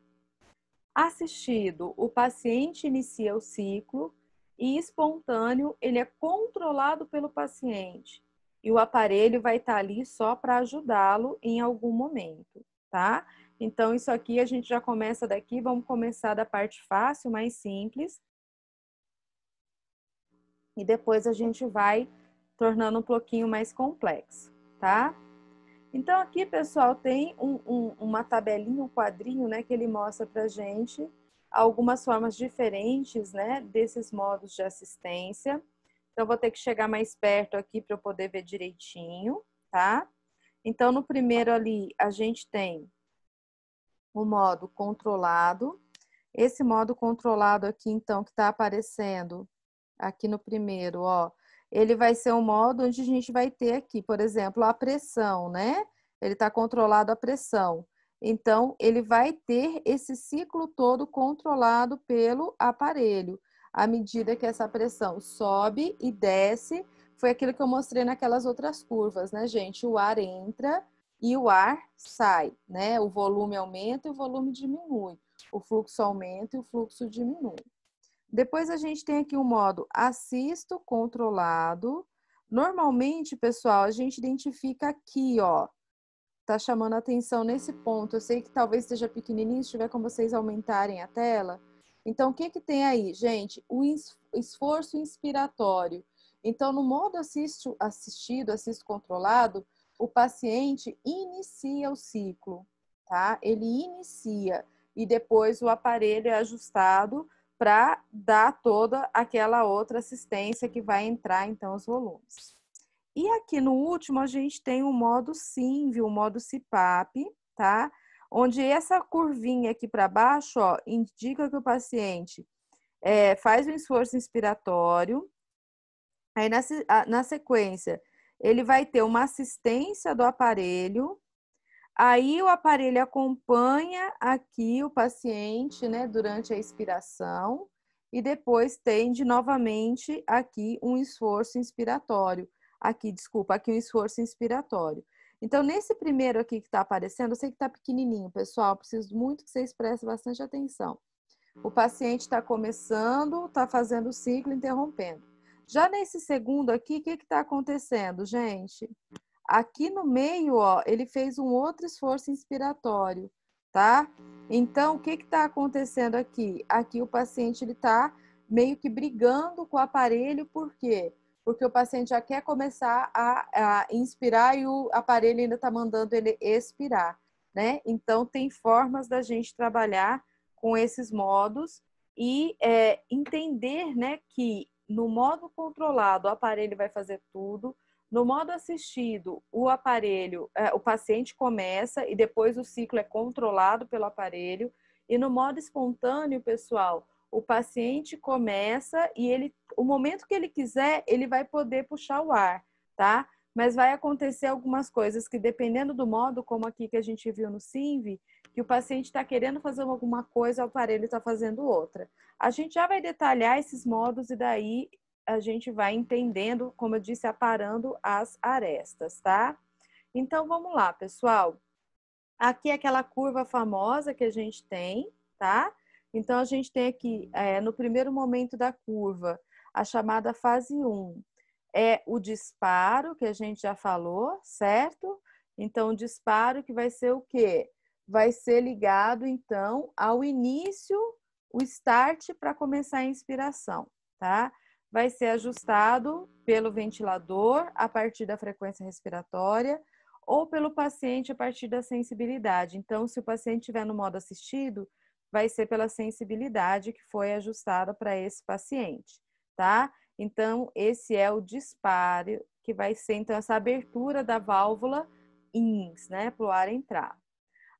Assistido, o paciente inicia o ciclo e espontâneo, ele é controlado pelo paciente e o aparelho vai estar tá ali só para ajudá-lo em algum momento, tá? Então, isso aqui a gente já começa daqui, vamos começar da parte fácil, mais simples. E depois a gente vai tornando um pouquinho mais complexo, tá? Então, aqui, pessoal, tem um, um, uma tabelinha, um quadrinho, né, que ele mostra para gente algumas formas diferentes, né, desses modos de assistência. Então, vou ter que chegar mais perto aqui para eu poder ver direitinho, tá? Então, no primeiro ali, a gente tem o modo controlado. Esse modo controlado aqui, então, que está aparecendo aqui no primeiro, ó, ele vai ser um modo onde a gente vai ter aqui, por exemplo, a pressão, né? Ele está controlado a pressão. Então, ele vai ter esse ciclo todo controlado pelo aparelho. À medida que essa pressão sobe e desce, foi aquilo que eu mostrei naquelas outras curvas, né, gente? O ar entra e o ar sai, né? O volume aumenta e o volume diminui. O fluxo aumenta e o fluxo diminui. Depois a gente tem aqui o um modo assisto controlado. Normalmente, pessoal, a gente identifica aqui, ó. Tá chamando atenção nesse ponto. Eu sei que talvez esteja pequenininho, se tiver com vocês aumentarem a tela. Então, o que que tem aí, gente? O esforço inspiratório. Então, no modo assisto, assistido, assisto controlado, o paciente inicia o ciclo, tá? Ele inicia e depois o aparelho é ajustado para dar toda aquela outra assistência que vai entrar então os volumes. E aqui no último a gente tem o modo SIMV, o modo CPAP, tá? Onde essa curvinha aqui para baixo, ó, indica que o paciente é, faz um esforço inspiratório. Aí na, na sequência, ele vai ter uma assistência do aparelho Aí o aparelho acompanha aqui o paciente, né, durante a expiração e depois tende novamente aqui um esforço inspiratório. Aqui, desculpa, aqui um esforço inspiratório. Então, nesse primeiro aqui que está aparecendo, eu sei que está pequenininho, pessoal, preciso muito que vocês prestem bastante atenção. O paciente está começando, está fazendo o ciclo, interrompendo. Já nesse segundo aqui, o que está acontecendo, gente? Aqui no meio, ó, ele fez um outro esforço inspiratório, tá? Então, o que que tá acontecendo aqui? Aqui o paciente, ele tá meio que brigando com o aparelho, por quê? Porque o paciente já quer começar a, a inspirar e o aparelho ainda tá mandando ele expirar, né? Então, tem formas da gente trabalhar com esses modos e é, entender, né, que no modo controlado o aparelho vai fazer tudo, no modo assistido, o aparelho, é, o paciente começa e depois o ciclo é controlado pelo aparelho. E no modo espontâneo, pessoal, o paciente começa e ele, o momento que ele quiser, ele vai poder puxar o ar, tá? Mas vai acontecer algumas coisas que, dependendo do modo, como aqui que a gente viu no SINV, que o paciente está querendo fazer alguma coisa, o aparelho está fazendo outra. A gente já vai detalhar esses modos e daí a gente vai entendendo, como eu disse, aparando as arestas, tá? Então vamos lá, pessoal. Aqui é aquela curva famosa que a gente tem, tá? Então a gente tem aqui, é, no primeiro momento da curva, a chamada fase 1. É o disparo que a gente já falou, certo? Então, o disparo que vai ser o quê? Vai ser ligado, então, ao início, o start para começar a inspiração, tá? vai ser ajustado pelo ventilador a partir da frequência respiratória ou pelo paciente a partir da sensibilidade. Então, se o paciente estiver no modo assistido, vai ser pela sensibilidade que foi ajustada para esse paciente, tá? Então, esse é o disparo que vai ser então essa abertura da válvula INS, né, para o ar entrar.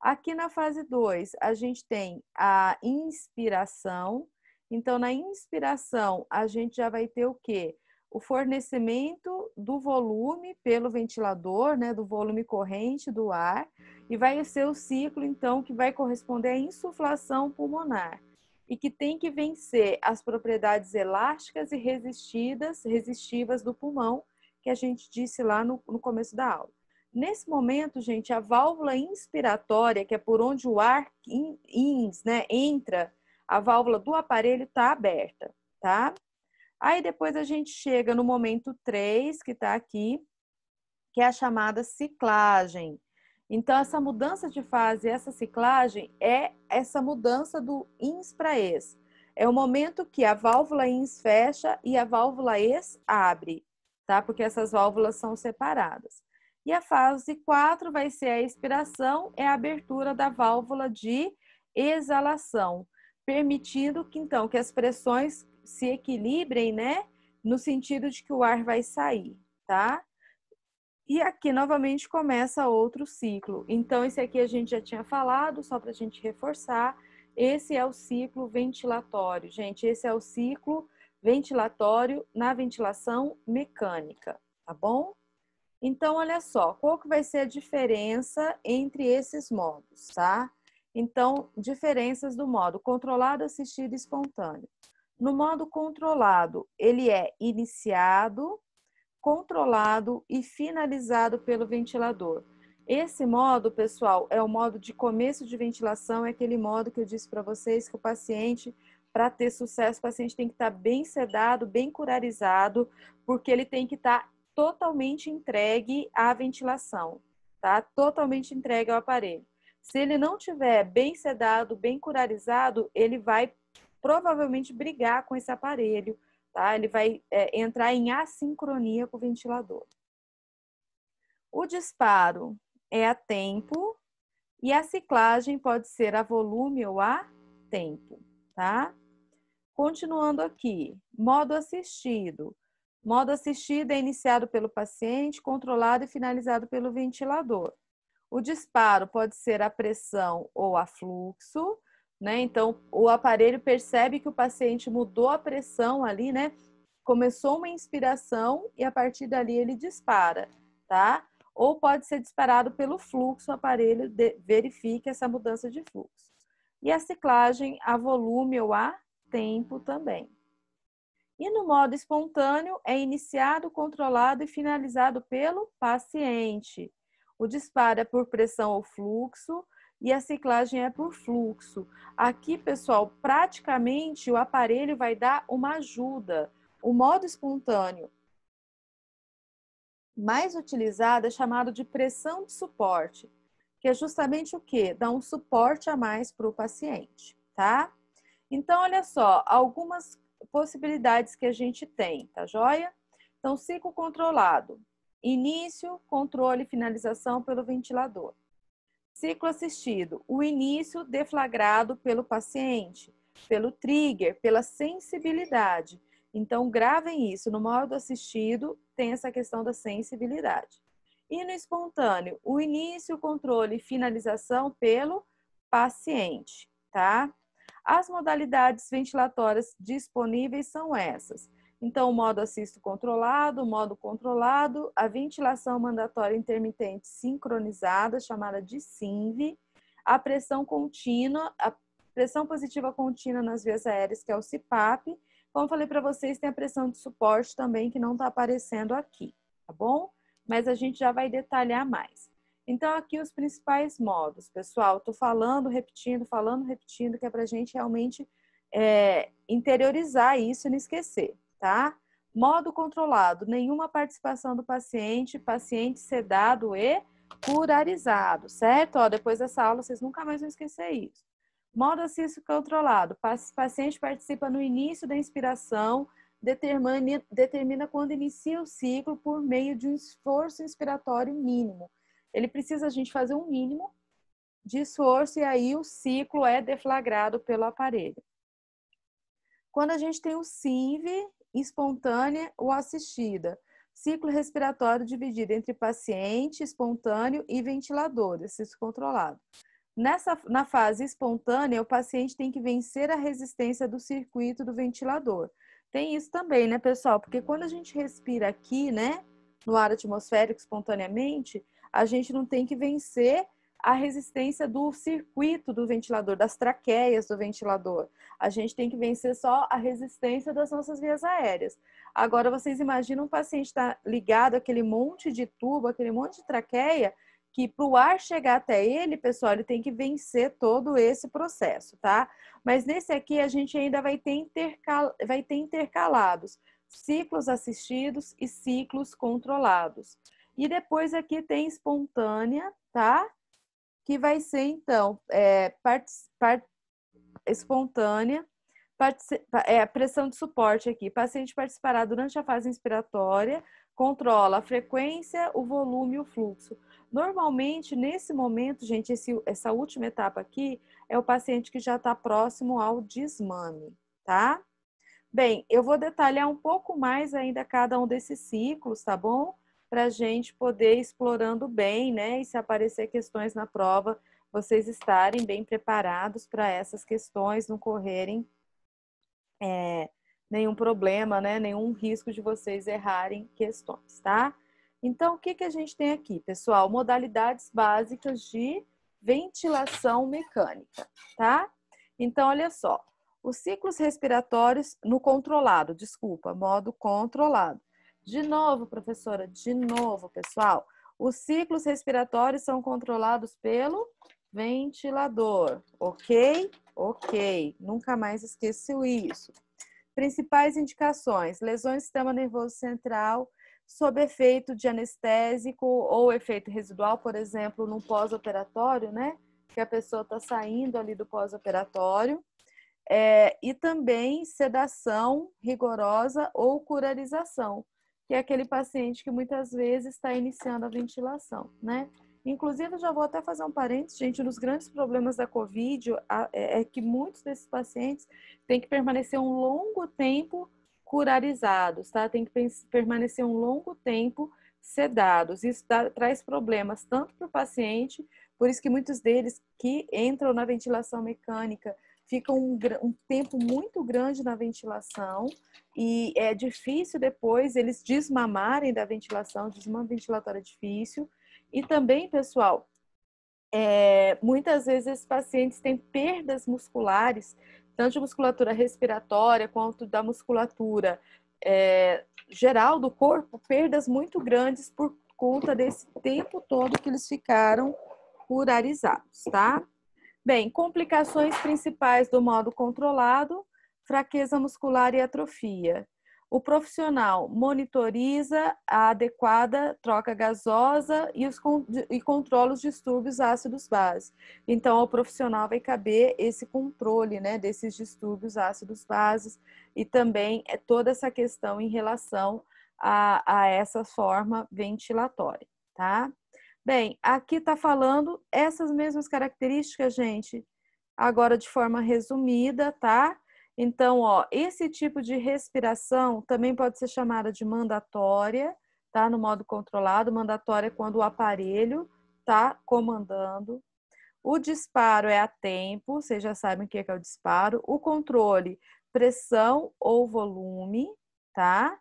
Aqui na fase 2, a gente tem a inspiração, então, na inspiração, a gente já vai ter o quê? O fornecimento do volume pelo ventilador, né, do volume corrente do ar, e vai ser o ciclo, então, que vai corresponder à insuflação pulmonar e que tem que vencer as propriedades elásticas e resistidas, resistivas do pulmão, que a gente disse lá no, no, começo da aula. Nesse momento, gente, a válvula inspiratória, que é por onde o ar ins, né, entra a válvula do aparelho está aberta, tá? Aí depois a gente chega no momento 3, que está aqui, que é a chamada ciclagem. Então, essa mudança de fase, essa ciclagem, é essa mudança do ins para ex. É o momento que a válvula ins fecha e a válvula ex abre, tá? Porque essas válvulas são separadas. E a fase 4 vai ser a expiração, é a abertura da válvula de exalação permitindo que então que as pressões se equilibrem, né? No sentido de que o ar vai sair, tá? E aqui novamente começa outro ciclo. Então, esse aqui a gente já tinha falado, só para a gente reforçar. Esse é o ciclo ventilatório, gente. Esse é o ciclo ventilatório na ventilação mecânica, tá bom? Então, olha só, qual que vai ser a diferença entre esses modos, tá? Então, diferenças do modo controlado, assistido e espontâneo. No modo controlado, ele é iniciado, controlado e finalizado pelo ventilador. Esse modo, pessoal, é o modo de começo de ventilação, é aquele modo que eu disse para vocês que o paciente, para ter sucesso, o paciente tem que estar tá bem sedado, bem curarizado, porque ele tem que estar tá totalmente entregue à ventilação, tá? Totalmente entregue ao aparelho. Se ele não tiver bem sedado, bem curarizado, ele vai provavelmente brigar com esse aparelho, tá? Ele vai é, entrar em assincronia com o ventilador. O disparo é a tempo e a ciclagem pode ser a volume ou a tempo, tá? Continuando aqui, modo assistido. Modo assistido é iniciado pelo paciente, controlado e finalizado pelo ventilador. O disparo pode ser a pressão ou a fluxo, né? Então, o aparelho percebe que o paciente mudou a pressão ali, né? Começou uma inspiração e a partir dali ele dispara, tá? Ou pode ser disparado pelo fluxo, o aparelho verifica essa mudança de fluxo. E a ciclagem a volume ou a tempo também. E no modo espontâneo, é iniciado, controlado e finalizado pelo paciente. O disparo é por pressão ou fluxo e a ciclagem é por fluxo. Aqui, pessoal, praticamente o aparelho vai dar uma ajuda. O modo espontâneo mais utilizado é chamado de pressão de suporte, que é justamente o que? Dá um suporte a mais para o paciente, tá? Então, olha só, algumas possibilidades que a gente tem, tá joia? Então, ciclo controlado. Início, controle e finalização pelo ventilador. Ciclo assistido: o início deflagrado pelo paciente, pelo trigger, pela sensibilidade. Então, gravem isso. No modo assistido, tem essa questão da sensibilidade. E no espontâneo, o início, controle e finalização pelo paciente, tá? As modalidades ventilatórias disponíveis são essas: então, o modo assisto controlado, o modo controlado, a ventilação mandatória intermitente sincronizada, chamada de SINV, a pressão contínua, a pressão positiva contínua nas vias aéreas, que é o CPAP. Como falei para vocês, tem a pressão de suporte também, que não está aparecendo aqui, tá bom? Mas a gente já vai detalhar mais. Então, aqui os principais modos, pessoal. Estou falando, repetindo, falando, repetindo, que é para a gente realmente é, interiorizar isso e não esquecer tá? Modo controlado, nenhuma participação do paciente, paciente sedado e curarizado, certo? Ó, depois dessa aula, vocês nunca mais vão esquecer isso. Modo assístico controlado, paciente participa no início da inspiração, determina, determina quando inicia o ciclo por meio de um esforço inspiratório mínimo. Ele precisa a gente fazer um mínimo de esforço e aí o ciclo é deflagrado pelo aparelho. Quando a gente tem o CIV, espontânea ou assistida. Ciclo respiratório dividido entre paciente, espontâneo e ventilador, exercício controlado. Nessa, na fase espontânea, o paciente tem que vencer a resistência do circuito do ventilador. Tem isso também, né, pessoal? Porque quando a gente respira aqui, né, no ar atmosférico espontaneamente, a gente não tem que vencer a resistência do circuito do ventilador, das traqueias do ventilador. A gente tem que vencer só a resistência das nossas vias aéreas. Agora, vocês imaginam um paciente estar tá ligado àquele monte de tubo, aquele monte de traqueia, que para o ar chegar até ele, pessoal, ele tem que vencer todo esse processo, tá? Mas nesse aqui a gente ainda vai ter, intercal... vai ter intercalados ciclos assistidos e ciclos controlados. E depois aqui tem espontânea, tá? que vai ser, então, é, part, part, espontânea, é a pressão de suporte aqui. O paciente participará durante a fase inspiratória, controla a frequência, o volume e o fluxo. Normalmente, nesse momento, gente, esse, essa última etapa aqui é o paciente que já está próximo ao desmame, tá? Bem, eu vou detalhar um pouco mais ainda cada um desses ciclos, tá bom? para a gente poder explorando bem, né? E se aparecer questões na prova, vocês estarem bem preparados para essas questões, não correrem é, nenhum problema, né? Nenhum risco de vocês errarem questões, tá? Então, o que, que a gente tem aqui, pessoal? Modalidades básicas de ventilação mecânica, tá? Então, olha só. Os ciclos respiratórios no controlado, desculpa, modo controlado de novo, professora, de novo, pessoal. Os ciclos respiratórios são controlados pelo ventilador, ok? Ok, nunca mais esqueceu isso. Principais indicações: lesões do sistema nervoso central sob efeito de anestésico ou efeito residual, por exemplo, no pós-operatório, né? Que a pessoa está saindo ali do pós-operatório. É, e também sedação rigorosa ou curarização que é aquele paciente que muitas vezes está iniciando a ventilação, né? Inclusive, já vou até fazer um parênteses, gente, um dos grandes problemas da Covid é, é que muitos desses pacientes têm que permanecer um longo tempo curarizados, tá? Tem que permanecer um longo tempo sedados. Isso dá, traz problemas tanto para o paciente, por isso que muitos deles que entram na ventilação mecânica ficam um, um, tempo muito grande na ventilação e é difícil depois eles desmamarem da ventilação, desmama ventilatória é difícil. E também, pessoal, é, muitas vezes esses pacientes têm perdas musculares, tanto de musculatura respiratória quanto da musculatura é, geral do corpo, perdas muito grandes por conta desse tempo todo que eles ficaram curarizados, tá? Bem, complicações principais do modo controlado, fraqueza muscular e atrofia. O profissional monitoriza a adequada troca gasosa e, os, e controla os distúrbios ácidos-base. Então, ao profissional vai caber esse controle né, desses distúrbios ácidos-bases e também é toda essa questão em relação a, a essa forma ventilatória, tá? Bem, aqui está falando essas mesmas características, gente, agora de forma resumida, tá? Então, ó, esse tipo de respiração também pode ser chamada de mandatória, tá? No modo controlado, mandatória é quando o aparelho tá comandando. O disparo é a tempo, vocês já sabem o que é, que é o disparo. O controle, pressão ou volume, tá?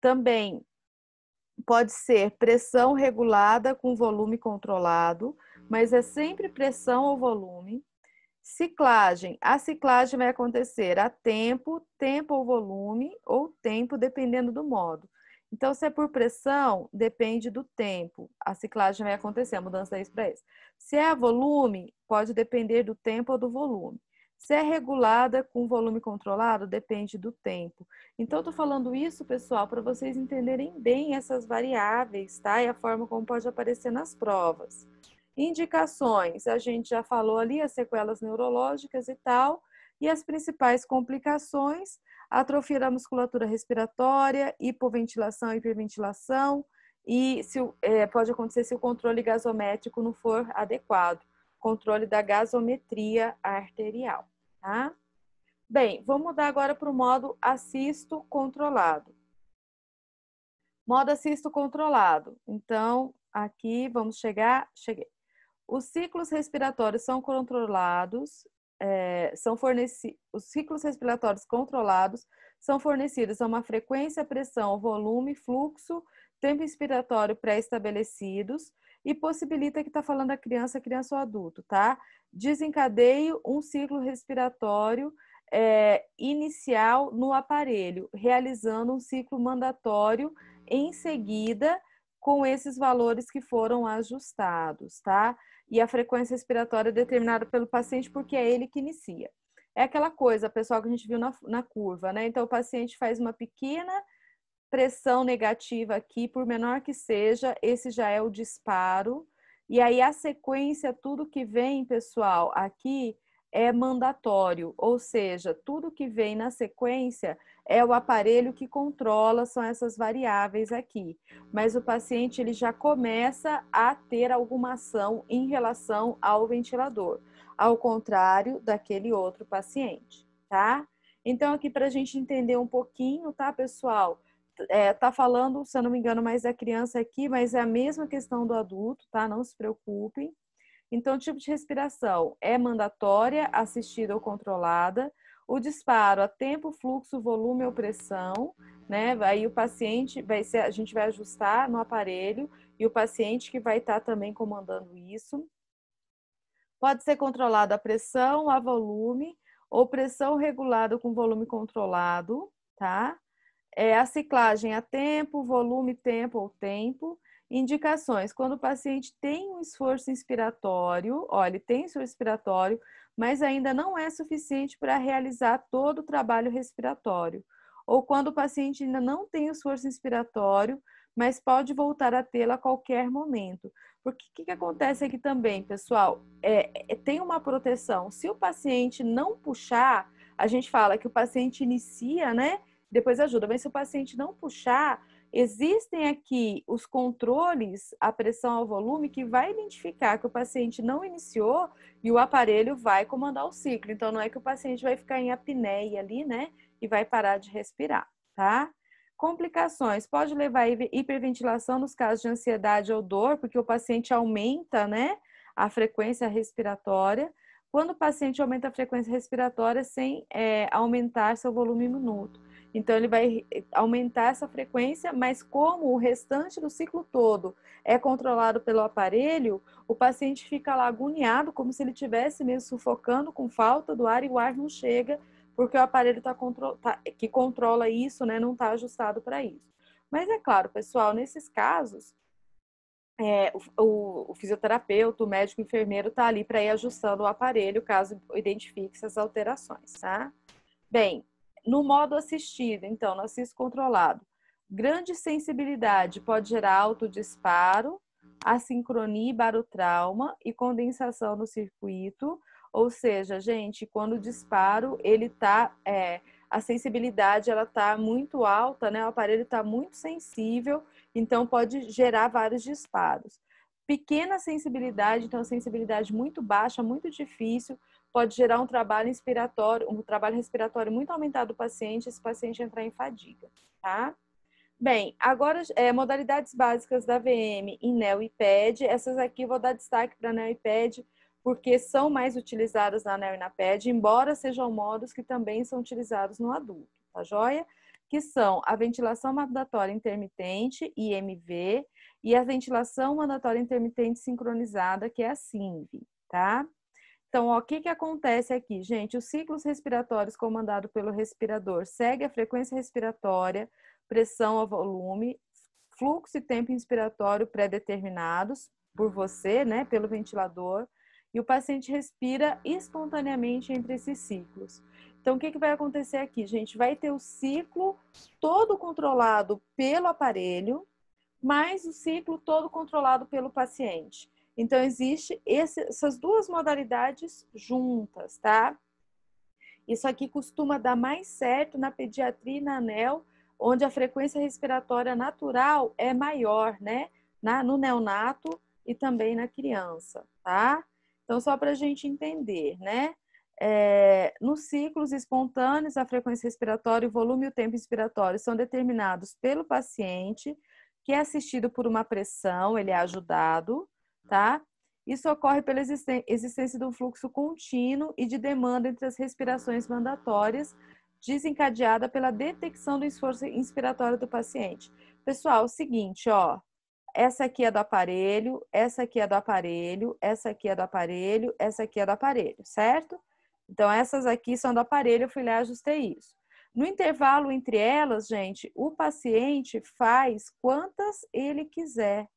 Também pode ser pressão regulada com volume controlado, mas é sempre pressão ou volume. Ciclagem. A ciclagem vai acontecer a tempo, tempo ou volume, ou tempo, dependendo do modo. Então, se é por pressão, depende do tempo. A ciclagem vai acontecer, a mudança é isso para isso. Se é volume, pode depender do tempo ou do volume. Se é regulada com volume controlado, depende do tempo. Então, estou falando isso, pessoal, para vocês entenderem bem essas variáveis, tá? E a forma como pode aparecer nas provas. Indicações, a gente já falou ali, as sequelas neurológicas e tal, e as principais complicações, atrofia da musculatura respiratória, hipoventilação, hiperventilação, e se, é, pode acontecer se o controle gasométrico não for adequado controle da gasometria arterial, tá? Bem, vamos mudar agora para o modo assisto controlado. Modo assisto controlado. Então, aqui vamos chegar, cheguei. Os ciclos respiratórios são controlados, é, são fornecidos, os ciclos respiratórios controlados são fornecidos a uma frequência, pressão, volume, fluxo, tempo inspiratório pré-estabelecidos, e possibilita que está falando a criança, criança ou adulto, tá? Desencadeio um ciclo respiratório é, inicial no aparelho, realizando um ciclo mandatório em seguida com esses valores que foram ajustados, tá? E a frequência respiratória é determinada pelo paciente porque é ele que inicia. É aquela coisa, pessoal, que a gente viu na, na curva, né? Então, o paciente faz uma pequena pressão negativa aqui, por menor que seja, esse já é o disparo. E aí a sequência, tudo que vem, pessoal, aqui é mandatório, ou seja, tudo que vem na sequência é o aparelho que controla, são essas variáveis aqui. Mas o paciente ele já começa a ter alguma ação em relação ao ventilador, ao contrário daquele outro paciente, tá? Então, aqui para a gente entender um pouquinho, tá, pessoal? está é, tá falando, se eu não me engano, mais da é criança aqui, mas é a mesma questão do adulto, tá? Não se preocupem. Então, o tipo de respiração é mandatória, assistida ou controlada. O disparo a tempo, fluxo, volume ou pressão, né? Aí o paciente vai ser, a gente vai ajustar no aparelho e o paciente que vai estar tá também comandando isso. Pode ser controlada a pressão, a volume ou pressão regulada com volume controlado, tá? É a ciclagem a tempo, volume, tempo ou tempo. Indicações: quando o paciente tem um esforço inspiratório, olha, tem esforço inspiratório, mas ainda não é suficiente para realizar todo o trabalho respiratório. Ou quando o paciente ainda não tem o esforço inspiratório, mas pode voltar a tê lo a qualquer momento. Porque o que, que, acontece aqui também, pessoal? É, é, tem uma proteção. Se o paciente não puxar, a gente fala que o paciente inicia, né? depois ajuda. Mas se o paciente não puxar, existem aqui os controles, a pressão ao volume, que vai identificar que o paciente não iniciou e o aparelho vai comandar o ciclo. Então, não é que o paciente vai ficar em apneia ali, né? E vai parar de respirar, tá? Complicações. Pode levar a hiperventilação nos casos de ansiedade ou dor, porque o paciente aumenta, né? A frequência respiratória. Quando o paciente aumenta a frequência respiratória sem é, aumentar seu volume minuto então, ele vai aumentar essa frequência, mas como o restante do ciclo todo é controlado pelo aparelho, o paciente fica lá agoniado, como se ele tivesse mesmo sufocando com falta do ar e o ar não chega, porque o aparelho tá, tá que controla isso né, não está ajustado para isso. Mas é claro, pessoal, nesses casos, é, o, o, fisioterapeuta, o médico, o enfermeiro está ali para ir ajustando o aparelho caso identifique essas alterações, tá? Bem, no modo assistido, então, narciso controlado, grande sensibilidade pode gerar autodisparo, assincronia e barotrauma e condensação no circuito. Ou seja, gente, quando o disparo, ele tá. É, a sensibilidade ela tá muito alta, né? O aparelho está muito sensível, então pode gerar vários disparos. Pequena sensibilidade, então sensibilidade muito baixa, muito difícil, pode gerar um trabalho inspiratório, um trabalho respiratório muito aumentado do paciente, esse paciente entrar em fadiga, tá? Bem, agora é, modalidades básicas da VM em NEO e PED. Essas aqui vou dar destaque para NEO e PED, porque são mais utilizadas na NEO e na PED, embora sejam modos que também são utilizados no adulto, tá joia? Que são a ventilação mandatória intermitente, IMV, e a ventilação mandatória intermitente sincronizada, que é a SINV, tá? Então, o que, que acontece aqui? Gente, os ciclos respiratórios comandados pelo respirador segue a frequência respiratória, pressão ao volume, fluxo e tempo inspiratório pré-determinados por você, né, pelo ventilador, e o paciente respira espontaneamente entre esses ciclos. Então, o que, que vai acontecer aqui, gente? Vai ter o ciclo todo controlado pelo aparelho, mais o ciclo todo controlado pelo paciente. Então, existe esse, essas duas modalidades juntas, tá? Isso aqui costuma dar mais certo na pediatria e na ANEL, onde a frequência respiratória natural é maior, né? Na, no neonato e também na criança, tá? Então, só para a gente entender, né? É, nos ciclos espontâneos, a frequência respiratória, o volume e o tempo respiratório são determinados pelo paciente, que é assistido por uma pressão, ele é ajudado, tá? Isso ocorre pela existência de um fluxo contínuo e de demanda entre as respirações mandatórias, desencadeada pela detecção do esforço inspiratório do paciente. Pessoal, é o seguinte, ó, essa aqui é do aparelho, essa aqui é do aparelho, essa aqui é do aparelho, essa aqui é do aparelho, certo? Então, essas aqui são do aparelho, eu fui lá e ajustei isso. No intervalo entre elas, gente, o paciente faz quantas ele quiser,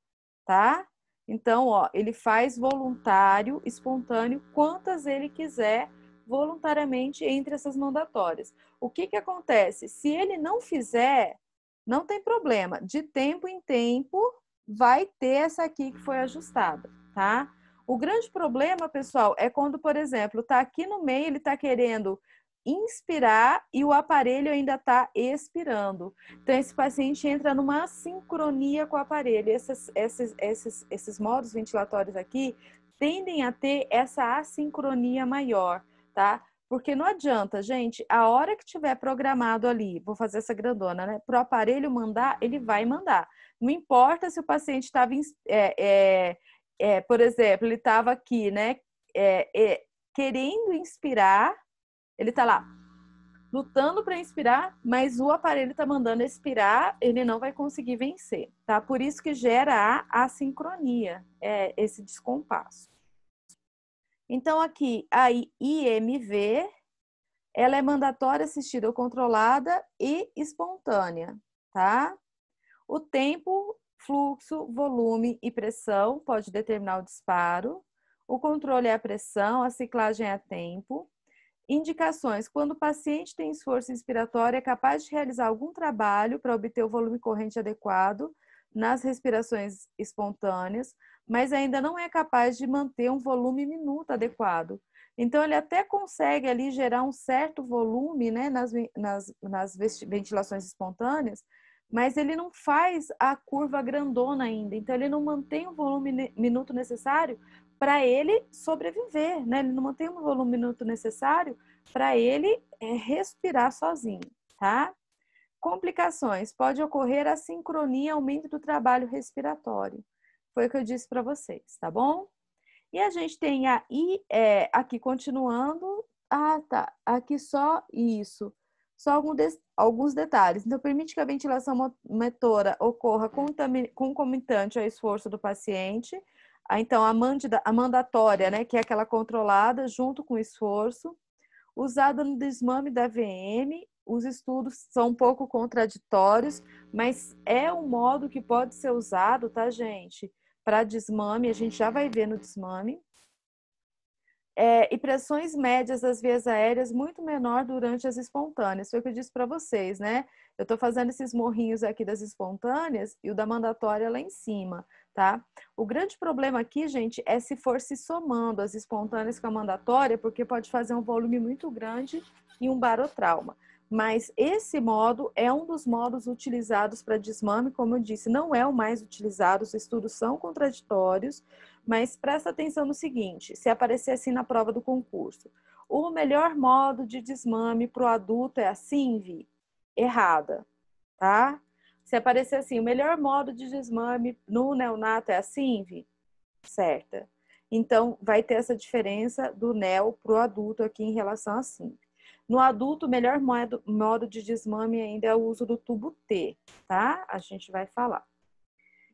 tá? Então, ó, ele faz voluntário, espontâneo, quantas ele quiser voluntariamente entre essas mandatórias. O que, que acontece? Se ele não fizer, não tem problema. De tempo em tempo, vai ter essa aqui que foi ajustada, tá? O grande problema, pessoal, é quando, por exemplo, tá aqui no meio, ele tá querendo inspirar e o aparelho ainda está expirando. Então, esse paciente entra numa sincronia com o aparelho. Esses, esses, esses, esses modos ventilatórios aqui tendem a ter essa assincronia maior, tá? Porque não adianta, gente, a hora que tiver programado ali, vou fazer essa grandona, né? Para o aparelho mandar, ele vai mandar. Não importa se o paciente estava, é, é, é, por exemplo, ele estava aqui, né? É, é, querendo inspirar ele está lá lutando para inspirar, mas o aparelho está mandando expirar, ele não vai conseguir vencer, tá? Por isso que gera a assincronia, é, esse descompasso. Então, aqui, a IMV, ela é mandatória, assistida ou controlada e espontânea, tá? O tempo, fluxo, volume e pressão pode determinar o disparo. O controle é a pressão, a ciclagem é a tempo. Indicações: quando o paciente tem esforço inspiratório, é capaz de realizar algum trabalho para obter o volume corrente adequado nas respirações espontâneas, mas ainda não é capaz de manter um volume minuto adequado. Então, ele até consegue ali gerar um certo volume né, nas, nas, nas ventilações espontâneas, mas ele não faz a curva grandona ainda. Então, ele não mantém o volume minuto necessário para ele sobreviver, né? Ele não mantém o volume minuto necessário para ele é, respirar sozinho, tá? Complicações. Pode ocorrer a sincronia, aumento do trabalho respiratório. Foi o que eu disse para vocês, tá bom? E a gente tem a é, aqui continuando. Ah, tá. Aqui só isso. Só algum de, alguns detalhes. Então, permite que a ventilação motora ocorra concomitante ao esforço do paciente ah, então, a, mandida, a mandatória, né, que é aquela controlada junto com o esforço, usada no desmame da VM, os estudos são um pouco contraditórios, mas é um modo que pode ser usado, tá, gente? Para desmame, a gente já vai ver no desmame. É, e pressões médias das vias aéreas muito menor durante as espontâneas. Foi o que eu disse para vocês, né? Eu estou fazendo esses morrinhos aqui das espontâneas e o da mandatória lá em cima tá? O grande problema aqui, gente, é se for se somando as espontâneas com a mandatória, porque pode fazer um volume muito grande e um barotrauma. Mas esse modo é um dos modos utilizados para desmame, como eu disse, não é o mais utilizado, os estudos são contraditórios, mas presta atenção no seguinte: se aparecer assim na prova do concurso, o melhor modo de desmame para o adulto é a SINV? Errada, tá? Se aparecer assim, o melhor modo de desmame no neonato é a SINV, certa. Então, vai ter essa diferença do neo para o adulto aqui em relação a SINV. Assim. No adulto, o melhor modo, modo de desmame ainda é o uso do tubo T, tá? A gente vai falar.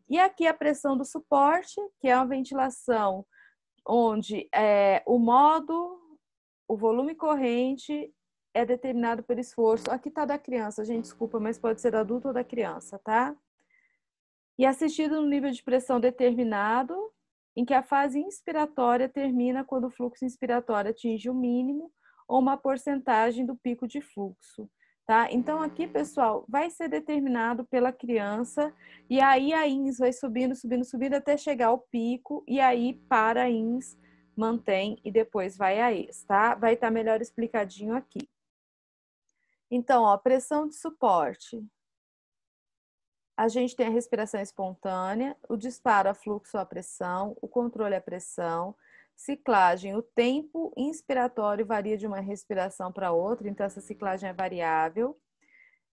E aqui a pressão do suporte, que é uma ventilação onde é, o modo, o volume corrente é determinado pelo esforço. Aqui está da criança, gente, desculpa, mas pode ser da adulto ou da criança, tá? E assistido no nível de pressão determinado, em que a fase inspiratória termina quando o fluxo inspiratório atinge o mínimo ou uma porcentagem do pico de fluxo. Tá? Então, aqui, pessoal, vai ser determinado pela criança, e aí a INS vai subindo, subindo, subindo até chegar ao pico, e aí para a INS, mantém e depois vai a ex, tá? Vai estar tá melhor explicadinho aqui. Então, ó, pressão de suporte. A gente tem a respiração espontânea, o disparo a fluxo a pressão, o controle a pressão, ciclagem, o tempo inspiratório varia de uma respiração para outra, então essa ciclagem é variável.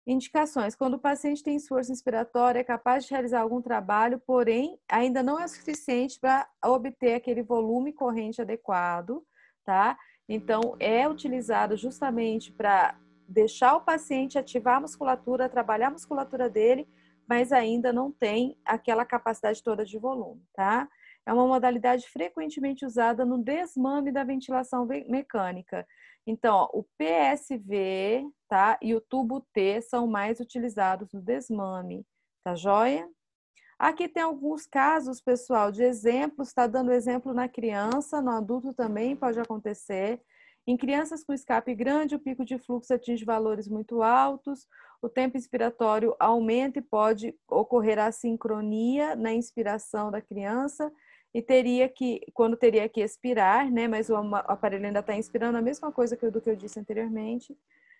Indicações: quando o paciente tem esforço inspiratório, é capaz de realizar algum trabalho, porém ainda não é suficiente para obter aquele volume corrente adequado, tá? Então, é utilizado justamente para deixar o paciente ativar a musculatura, trabalhar a musculatura dele, mas ainda não tem aquela capacidade toda de volume, tá? É uma modalidade frequentemente usada no desmame da ventilação mecânica. Então, ó, o PSV, tá? E o tubo T são mais utilizados no desmame, tá joia? Aqui tem alguns casos, pessoal, de exemplos, está dando exemplo na criança, no adulto também pode acontecer. Em crianças com escape grande, o pico de fluxo atinge valores muito altos, o tempo inspiratório aumenta e pode ocorrer a sincronia na inspiração da criança e teria que, quando teria que expirar, né, mas o aparelho ainda está inspirando, a mesma coisa que, do que eu disse anteriormente,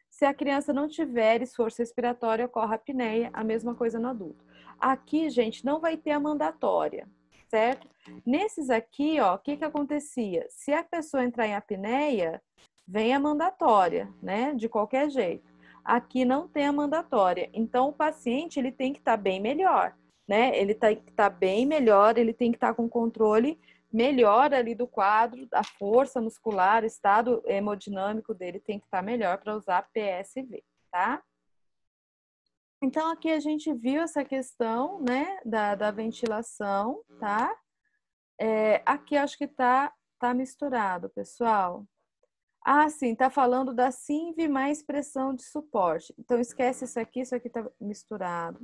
se a criança não tiver esforço respiratório, ocorre a apneia, a mesma coisa no adulto. Aqui, gente, não vai ter a mandatória, certo? Nesses aqui, ó, o que que acontecia? Se a pessoa entrar em apneia, vem a mandatória, né? De qualquer jeito. Aqui não tem a mandatória. Então o paciente, ele tem que estar tá bem melhor, né? Ele tem tá, que estar tá bem melhor, ele tem que estar tá com controle melhor ali do quadro, da força muscular, estado hemodinâmico dele tem que estar tá melhor para usar PSV, tá? Então, aqui a gente viu essa questão, né, da, da ventilação, tá? É, aqui acho que tá, tá misturado, pessoal. Ah, sim, tá falando da SINV mais pressão de suporte. Então, esquece isso aqui, isso aqui tá misturado.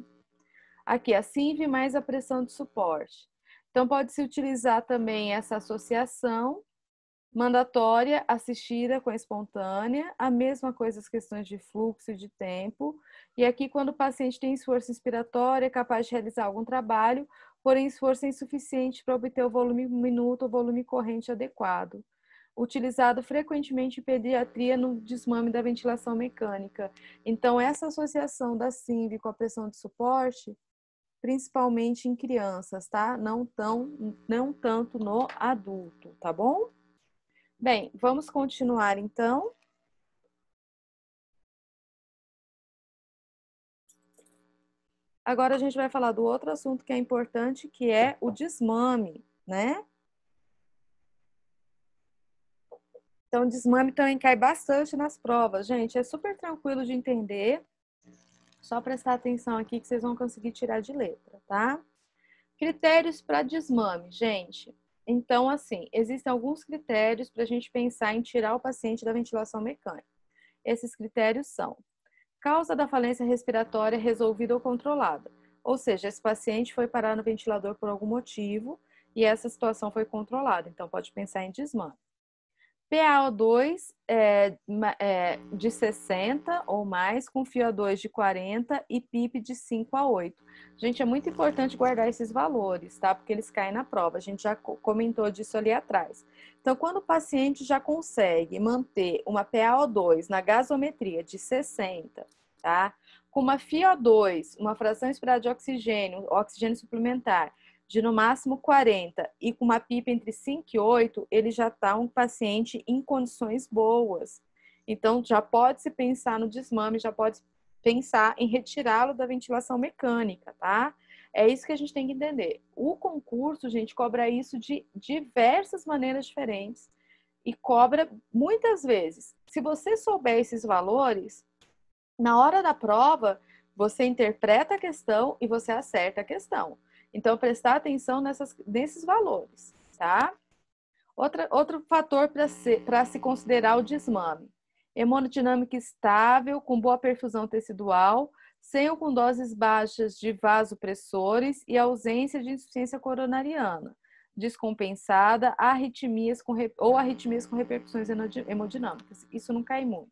Aqui, a SINV mais a pressão de suporte. Então, pode-se utilizar também essa associação, mandatória, assistida com espontânea, a mesma coisa as questões de fluxo e de tempo. E aqui, quando o paciente tem esforço inspiratório, é capaz de realizar algum trabalho, porém esforço é insuficiente para obter o volume minuto ou volume corrente adequado. Utilizado frequentemente em pediatria no desmame da ventilação mecânica. Então, essa associação da SIMV com a pressão de suporte, principalmente em crianças, tá? Não, tão, não tanto no adulto, tá bom? Bem, vamos continuar então. Agora a gente vai falar do outro assunto que é importante, que é o desmame, né? Então, desmame também cai bastante nas provas, gente. É super tranquilo de entender. Só prestar atenção aqui que vocês vão conseguir tirar de letra, tá? Critérios para desmame, gente. Então, assim, existem alguns critérios para a gente pensar em tirar o paciente da ventilação mecânica. Esses critérios são causa da falência respiratória resolvida ou controlada, ou seja, esse paciente foi parar no ventilador por algum motivo e essa situação foi controlada, então pode pensar em desmame. PaO2 é, é, de 60 ou mais, com FiO2 de 40 e PIB de 5 a 8. Gente, é muito importante guardar esses valores, tá? Porque eles caem na prova. A gente já comentou disso ali atrás. Então, quando o paciente já consegue manter uma PaO2 na gasometria de 60, tá? Com uma FiO2, uma fração esperada de oxigênio, oxigênio suplementar, de no máximo 40 e com uma pipa entre 5 e 8, ele já está um paciente em condições boas. Então, já pode se pensar no desmame, já pode pensar em retirá-lo da ventilação mecânica, tá? É isso que a gente tem que entender. O concurso, gente, cobra isso de diversas maneiras diferentes e cobra muitas vezes. Se você souber esses valores, na hora da prova, você interpreta a questão e você acerta a questão. Então, prestar atenção nessas, nesses valores, tá? Outra, outro fator para se, se considerar o desmame. Hemodinâmica estável, com boa perfusão tecidual, sem ou com doses baixas de vasopressores e ausência de insuficiência coronariana, descompensada, arritmias com, ou arritmias com repercussões hemodinâmicas. Isso não cai muito.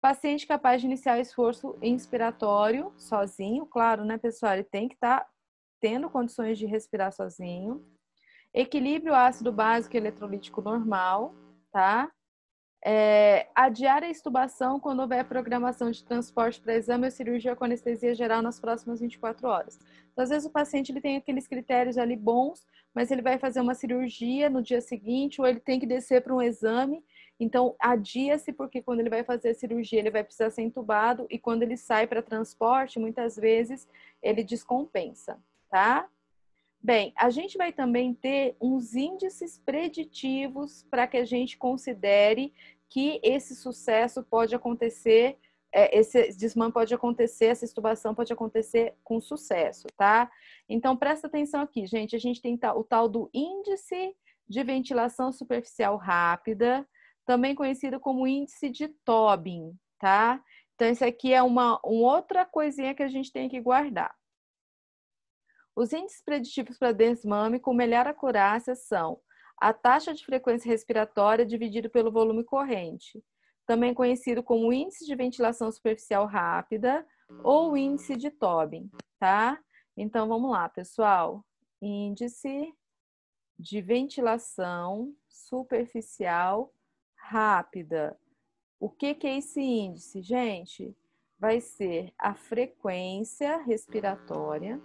Paciente capaz de iniciar esforço inspiratório sozinho, claro, né, pessoal? Ele tem que estar tá tendo condições de respirar sozinho. Equilíbrio ácido básico e eletrolítico normal, tá? É, adiar a estubação quando houver programação de transporte para exame ou cirurgia com anestesia geral nas próximas 24 horas. Então, às vezes o paciente ele tem aqueles critérios ali bons, mas ele vai fazer uma cirurgia no dia seguinte ou ele tem que descer para um exame. Então, adia-se porque quando ele vai fazer a cirurgia, ele vai precisar ser entubado e quando ele sai para transporte, muitas vezes ele descompensa tá? Bem, a gente vai também ter uns índices preditivos para que a gente considere que esse sucesso pode acontecer, é, esse desmame pode acontecer, essa estubação pode acontecer com sucesso, tá? Então presta atenção aqui, gente. A gente tem o tal do índice de ventilação superficial rápida, também conhecido como índice de Tobin, tá? Então, isso aqui é uma, uma outra coisinha que a gente tem que guardar. Os índices preditivos para desmame com melhor acurácia são a taxa de frequência respiratória dividido pelo volume corrente, também conhecido como índice de ventilação superficial rápida ou índice de Tobin, tá? Então vamos lá, pessoal. Índice de ventilação superficial rápida. O que, que é esse índice, gente? Vai ser a frequência respiratória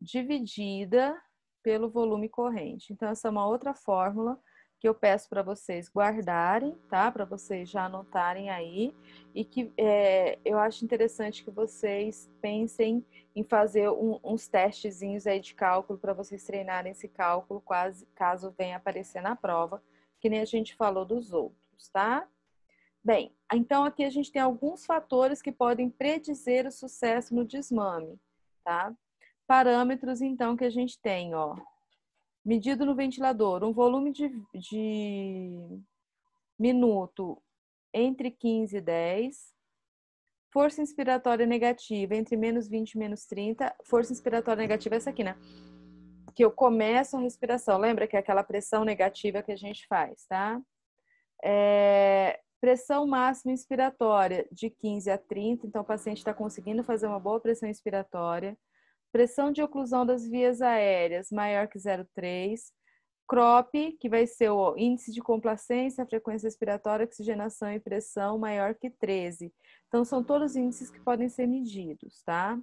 dividida pelo volume corrente. Então, essa é uma outra fórmula que eu peço para vocês guardarem, tá? Para vocês já anotarem aí. E que é, eu acho interessante que vocês pensem em fazer um, uns testezinhos aí de cálculo para vocês treinarem esse cálculo quase, caso venha aparecer na prova, que nem a gente falou dos outros, tá? Bem, então aqui a gente tem alguns fatores que podem predizer o sucesso no desmame, tá? parâmetros, então, que a gente tem, ó. Medido no ventilador, um volume de, de minuto entre 15 e 10, força inspiratória negativa entre menos 20 e menos 30, força inspiratória negativa é essa aqui, né? Que eu começo a respiração, lembra que é aquela pressão negativa que a gente faz, tá? É, pressão máxima inspiratória de 15 a 30, então o paciente está conseguindo fazer uma boa pressão inspiratória pressão de oclusão das vias aéreas maior que 0,3, CROP, que vai ser o índice de complacência, frequência respiratória, oxigenação e pressão maior que 13. Então, são todos índices que podem ser medidos, tá?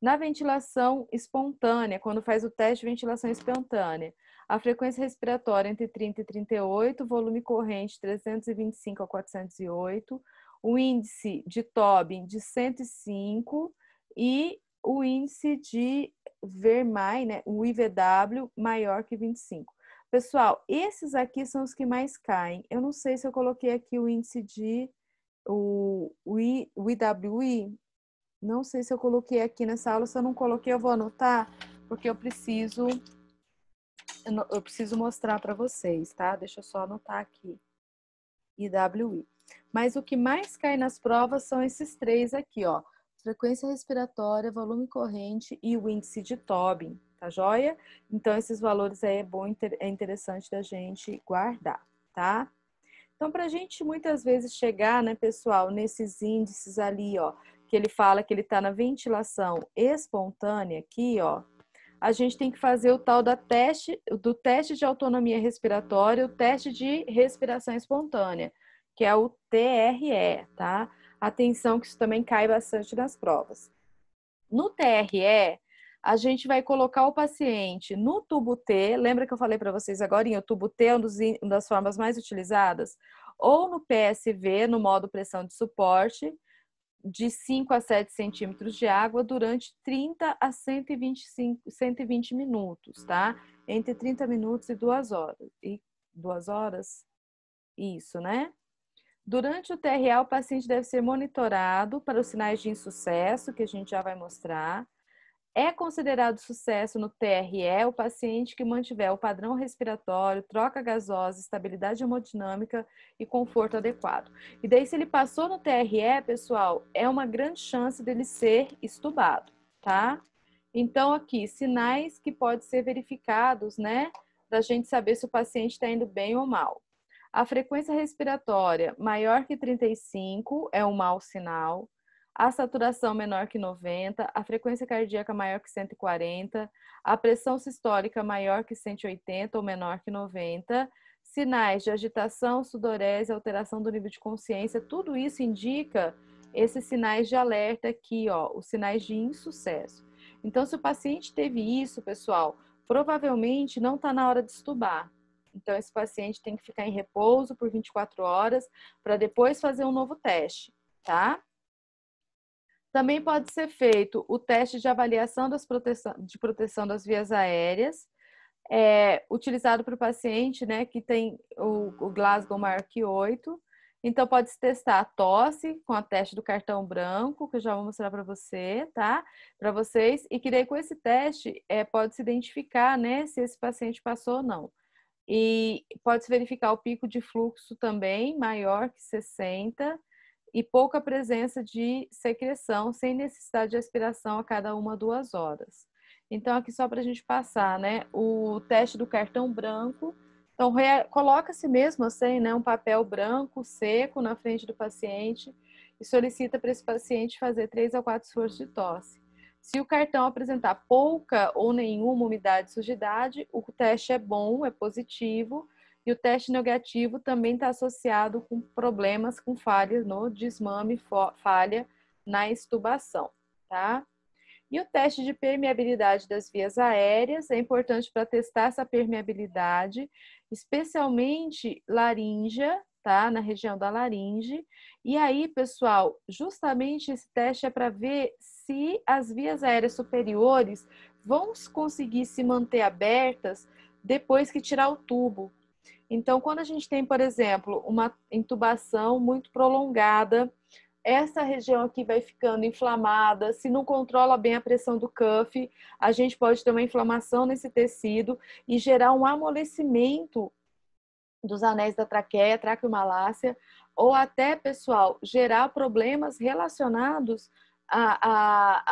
Na ventilação espontânea, quando faz o teste de ventilação espontânea, a frequência respiratória entre 30 e 38, volume corrente 325 a 408, o índice de Tobin de 105 e o índice de Vermai, né, o IVW, maior que 25. Pessoal, esses aqui são os que mais caem. Eu não sei se eu coloquei aqui o índice de o, o, I, o IWI. Não sei se eu coloquei aqui nessa aula. Se eu não coloquei, eu vou anotar, porque eu preciso eu preciso mostrar para vocês, tá? Deixa eu só anotar aqui. IWI. Mas o que mais cai nas provas são esses três aqui, ó frequência respiratória, volume corrente e o índice de Tobin, tá joia? Então, esses valores aí é bom, é interessante da gente guardar, tá? Então, para a gente muitas vezes chegar, né, pessoal, nesses índices ali, ó, que ele fala que ele está na ventilação espontânea aqui, ó, a gente tem que fazer o tal da teste, do teste de autonomia respiratória, o teste de respiração espontânea, que é o TRE, tá? atenção que isso também cai bastante nas provas. No TRE, a gente vai colocar o paciente no tubo T, lembra que eu falei para vocês agora, o tubo T é uma das formas mais utilizadas, ou no PSV, no modo pressão de suporte, de 5 a 7 centímetros de água durante 30 a 125, 120 minutos, tá? Entre 30 minutos e 2 horas. E 2 horas? Isso, né? Durante o TRA, o paciente deve ser monitorado para os sinais de insucesso, que a gente já vai mostrar. É considerado sucesso no TRE o paciente que mantiver o padrão respiratório, troca gasosa, estabilidade hemodinâmica e conforto adequado. E daí, se ele passou no TRE, pessoal, é uma grande chance dele ser estubado, tá? Então, aqui, sinais que podem ser verificados, né? Para a gente saber se o paciente está indo bem ou mal. A frequência respiratória maior que 35 é um mau sinal. A saturação menor que 90, a frequência cardíaca maior que 140, a pressão sistólica maior que 180 ou menor que 90, sinais de agitação, sudorese, alteração do nível de consciência, tudo isso indica esses sinais de alerta aqui, ó, os sinais de insucesso. Então, se o paciente teve isso, pessoal, provavelmente não está na hora de estubar. Então, esse paciente tem que ficar em repouso por 24 horas para depois fazer um novo teste, tá? Também pode ser feito o teste de avaliação das proteção, de proteção das vias aéreas, é, utilizado para o paciente né, que tem o, o, Glasgow Mark 8. Então, pode-se testar a tosse com a teste do cartão branco, que eu já vou mostrar para você, tá? Para vocês. E que daí, com esse teste, é, pode-se identificar né, se esse paciente passou ou não. E pode-se verificar o pico de fluxo também maior que 60 e pouca presença de secreção, sem necessidade de aspiração a cada uma duas horas. Então, aqui só para a gente passar, né? O teste do cartão branco. Então, coloca-se mesmo assim, né? Um papel branco, seco, na frente do paciente e solicita para esse paciente fazer três a quatro esforços de tosse. Se o cartão apresentar pouca ou nenhuma umidade e sujidade, o teste é bom, é positivo, e o teste negativo também está associado com problemas com falhas no desmame, falha na estubação, tá? E o teste de permeabilidade das vias aéreas é importante para testar essa permeabilidade, especialmente laríngea tá? Na região da laringe. E aí, pessoal, justamente esse teste é para ver se as vias aéreas superiores vão conseguir se manter abertas depois que tirar o tubo. Então, quando a gente tem, por exemplo, uma intubação muito prolongada, essa região aqui vai ficando inflamada, se não controla bem a pressão do cuff, a gente pode ter uma inflamação nesse tecido e gerar um amolecimento dos anéis da traqueia, traqueomalácia, ou até, pessoal, gerar problemas relacionados à, à,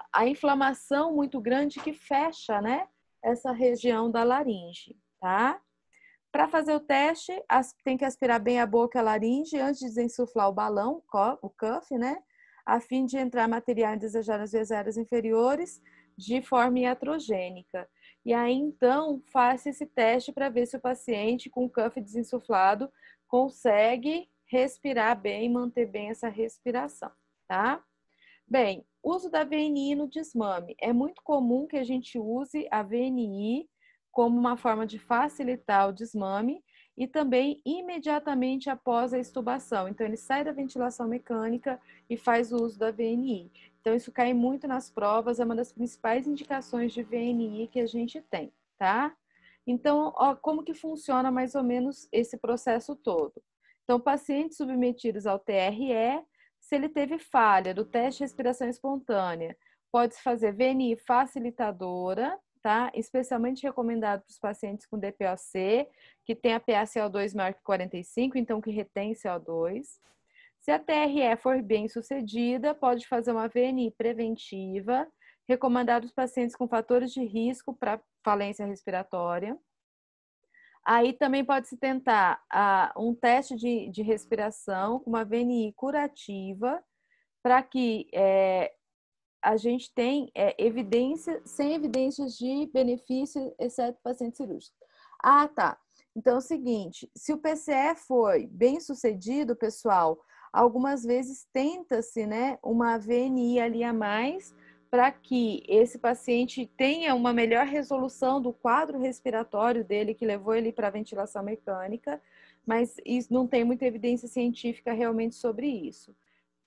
à, à inflamação muito grande que fecha, né? Essa região da laringe, tá? Para fazer o teste, tem que aspirar bem a boca e a laringe antes de insuflar o balão, o cuff, né? A fim de entrar material indesejado nas vias aéreas inferiores de forma iatrogênica. E aí então faça esse teste para ver se o paciente com cuff desinsuflado consegue respirar bem, manter bem essa respiração, tá? Bem, uso da VNI no desmame. É muito comum que a gente use a VNI como uma forma de facilitar o desmame e também imediatamente após a estubação. Então, ele sai da ventilação mecânica e faz o uso da VNI. Então, isso cai muito nas provas, é uma das principais indicações de VNI que a gente tem, tá? Então, ó, como que funciona mais ou menos esse processo todo? Então, pacientes submetidos ao TRE, se ele teve falha do teste de respiração espontânea, pode-se fazer VNI facilitadora, tá? Especialmente recomendado para os pacientes com DPOC, que tem a PaCO2 maior que 45, então que retém CO2. Se a TRE for bem sucedida, pode fazer uma VNI preventiva, recomendar os pacientes com fatores de risco para falência respiratória. Aí também pode-se tentar uh, um teste de, de respiração com uma VNI curativa, para que é, a gente tenha é, evidência, sem evidências de benefício, exceto paciente cirúrgico. Ah, tá. Então é o seguinte, se o PCE foi bem sucedido, pessoal, algumas vezes tenta-se né, uma VNI ali a mais para que esse paciente tenha uma melhor resolução do quadro respiratório dele que levou ele para a ventilação mecânica, mas isso não tem muita evidência científica realmente sobre isso.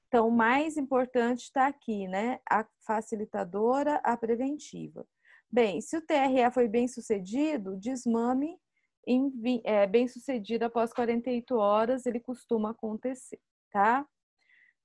Então, o mais importante está aqui, né? A facilitadora, a preventiva. Bem, se o TRE foi bem sucedido, desmame em, é, bem sucedido após 48 horas, ele costuma acontecer tá?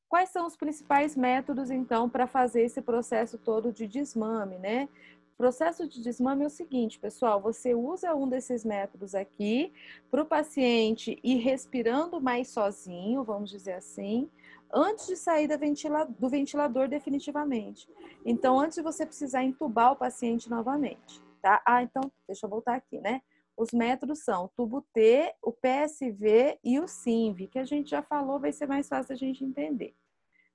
Quais são os principais métodos, então, para fazer esse processo todo de desmame, né? O processo de desmame é o seguinte, pessoal: você usa um desses métodos aqui para o paciente ir respirando mais sozinho, vamos dizer assim, antes de sair ventila do ventilador definitivamente. Então, antes de você precisar entubar o paciente novamente, tá? Ah, então, deixa eu voltar aqui, né? Os métodos são o tubo T, o PSV e o SIMV, que a gente já falou, vai ser mais fácil a gente entender.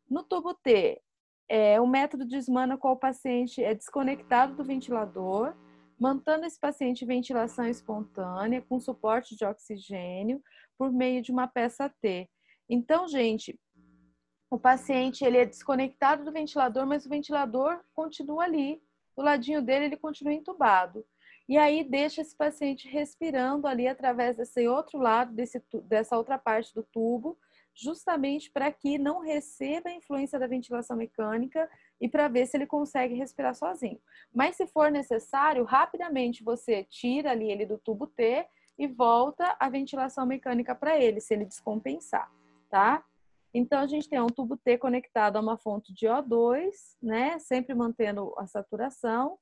No tubo T, é, o método desmana qual o paciente é desconectado do ventilador, mantendo esse paciente em ventilação espontânea, com suporte de oxigênio, por meio de uma peça T. Então, gente, o paciente ele é desconectado do ventilador, mas o ventilador continua ali, do ladinho dele ele continua entubado. E aí deixa esse paciente respirando ali através desse outro lado, desse, dessa outra parte do tubo, justamente para que não receba a influência da ventilação mecânica e para ver se ele consegue respirar sozinho. Mas se for necessário, rapidamente você tira ali ele do tubo T e volta a ventilação mecânica para ele, se ele descompensar, tá? Então a gente tem um tubo T conectado a uma fonte de O2, né, sempre mantendo a saturação,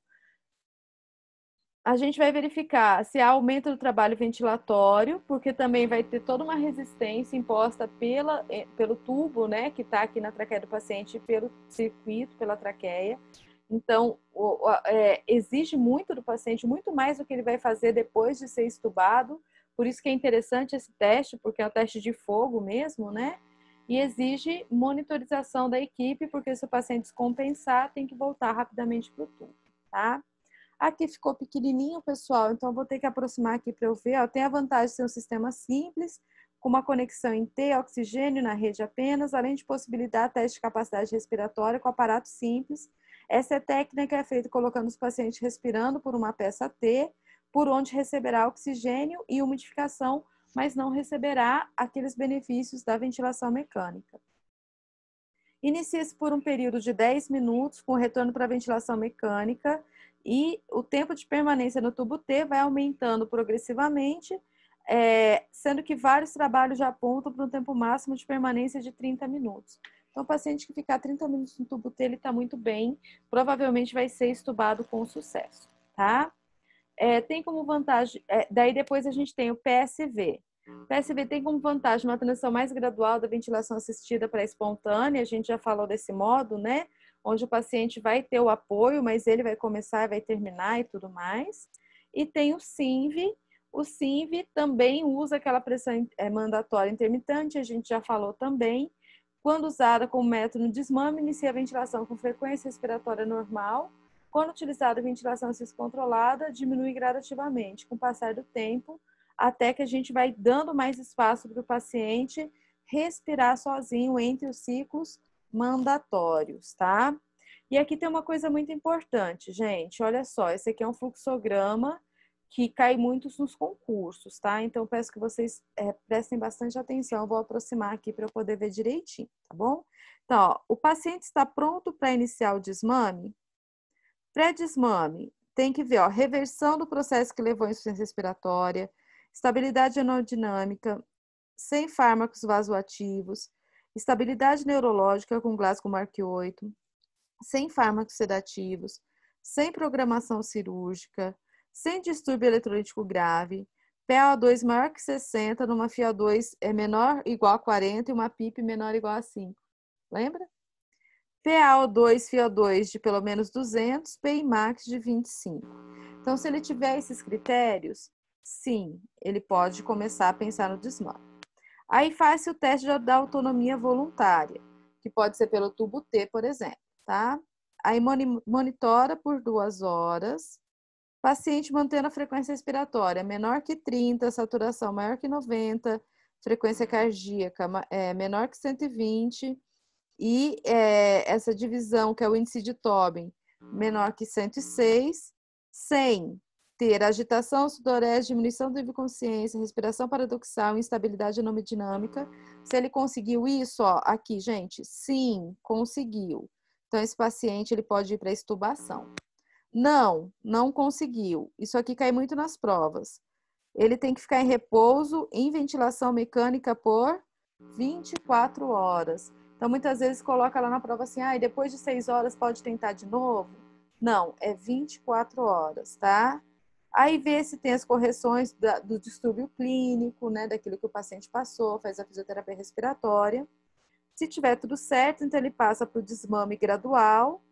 a gente vai verificar se há aumento do trabalho ventilatório, porque também vai ter toda uma resistência imposta pela, eh, pelo tubo, né, que está aqui na traqueia do paciente, pelo circuito, pela traqueia. Então, o, é, exige muito do paciente, muito mais do que ele vai fazer depois de ser estubado. Por isso que é interessante esse teste, porque é um teste de fogo mesmo, né? E exige monitorização da equipe, porque se o paciente descompensar, tem que voltar rapidamente para o tubo, tá? Aqui ficou pequenininho, pessoal, então vou ter que aproximar aqui para eu ver. Ó, tem a vantagem de ser um sistema simples, com uma conexão em T, oxigênio na rede apenas, além de possibilitar teste de capacidade respiratória com aparato simples. Essa é técnica é feita colocando os pacientes respirando por uma peça T, por onde receberá oxigênio e umidificação, mas não receberá aqueles benefícios da ventilação mecânica. Inicia-se por um período de 10 minutos com retorno para a ventilação mecânica e o tempo de permanência no tubo T vai aumentando progressivamente, é, sendo que vários trabalhos já apontam para um tempo máximo de permanência de 30 minutos. Então, o paciente que ficar 30 minutos no tubo T, ele está muito bem, provavelmente vai ser estubado com sucesso, tá? É, tem como vantagem, é, daí depois a gente tem o PSV. O PSV tem como vantagem uma transição mais gradual da ventilação assistida para espontânea, a gente já falou desse modo, né? onde o paciente vai ter o apoio, mas ele vai começar, vai terminar e tudo mais. E tem o SINV. O SINV também usa aquela pressão é, mandatória intermitente, a gente já falou também. Quando usada o método de desmame, inicia a ventilação com frequência respiratória normal. Quando utilizada a ventilação é descontrolada, diminui gradativamente com o passar do tempo, até que a gente vai dando mais espaço para o paciente respirar sozinho entre os ciclos mandatórios, tá? E aqui tem uma coisa muito importante, gente. Olha só, esse aqui é um fluxograma que cai muitos nos concursos, tá? Então peço que vocês é, prestem bastante atenção. Eu vou aproximar aqui para eu poder ver direitinho, tá bom? Então, ó, o paciente está pronto para iniciar o desmame? Pré-desmame, tem que ver, ó, reversão do processo que levou à insuficiência respiratória, estabilidade hemodinâmica, sem fármacos vasoativos, estabilidade neurológica com Glasgow-Mark 8, sem fármacos sedativos, sem programação cirúrgica, sem distúrbio eletrolítico grave, pao 2 maior que 60, numa FiO2 é menor igual a 40 e uma PIP menor igual a 5. Lembra? PAO2, FiO2 de pelo menos 200, PI max de 25. Então, se ele tiver esses critérios, sim, ele pode começar a pensar no desmaio. Aí faz-se o teste da autonomia voluntária, que pode ser pelo tubo T, por exemplo, tá? Aí monitora por duas horas, paciente mantendo a frequência respiratória menor que 30, saturação maior que 90, frequência cardíaca é, menor que 120 e é, essa divisão, que é o índice de Tobin, menor que 106, 100 ter agitação, sudorese, diminuição do nível de consciência, respiração paradoxal, instabilidade dinâmica. Se ele conseguiu isso, ó, aqui, gente, sim, conseguiu. Então, esse paciente ele pode ir para estubação. Não, não conseguiu. Isso aqui cai muito nas provas. Ele tem que ficar em repouso, em ventilação mecânica por 24 horas. Então, muitas vezes coloca lá na prova assim, ah, depois de 6 horas pode tentar de novo? Não, é 24 horas, tá? Aí vê se tem as correções da, do distúrbio clínico, né, daquilo que o paciente passou, faz a fisioterapia respiratória. Se tiver tudo certo, então ele passa para o desmame gradual.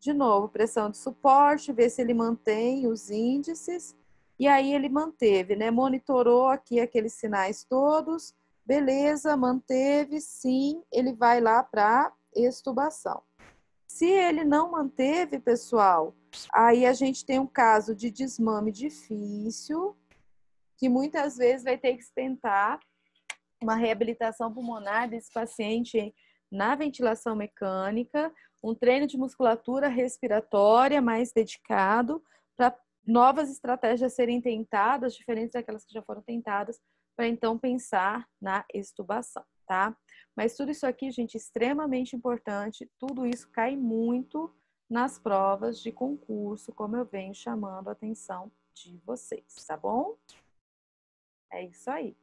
De novo, pressão de suporte, ver se ele mantém os índices. E aí ele manteve, né? Monitorou aqui aqueles sinais todos. Beleza, manteve, sim, ele vai lá para extubação. Se ele não manteve, pessoal, Aí a gente tem um caso de desmame difícil, que muitas vezes vai ter que tentar uma reabilitação pulmonar desse paciente na ventilação mecânica, um treino de musculatura respiratória mais dedicado para novas estratégias serem tentadas, diferentes daquelas que já foram tentadas, para então pensar na extubação, tá? Mas tudo isso aqui, gente, extremamente importante, tudo isso cai muito nas provas de concurso, como eu venho chamando a atenção de vocês, tá bom? É isso aí.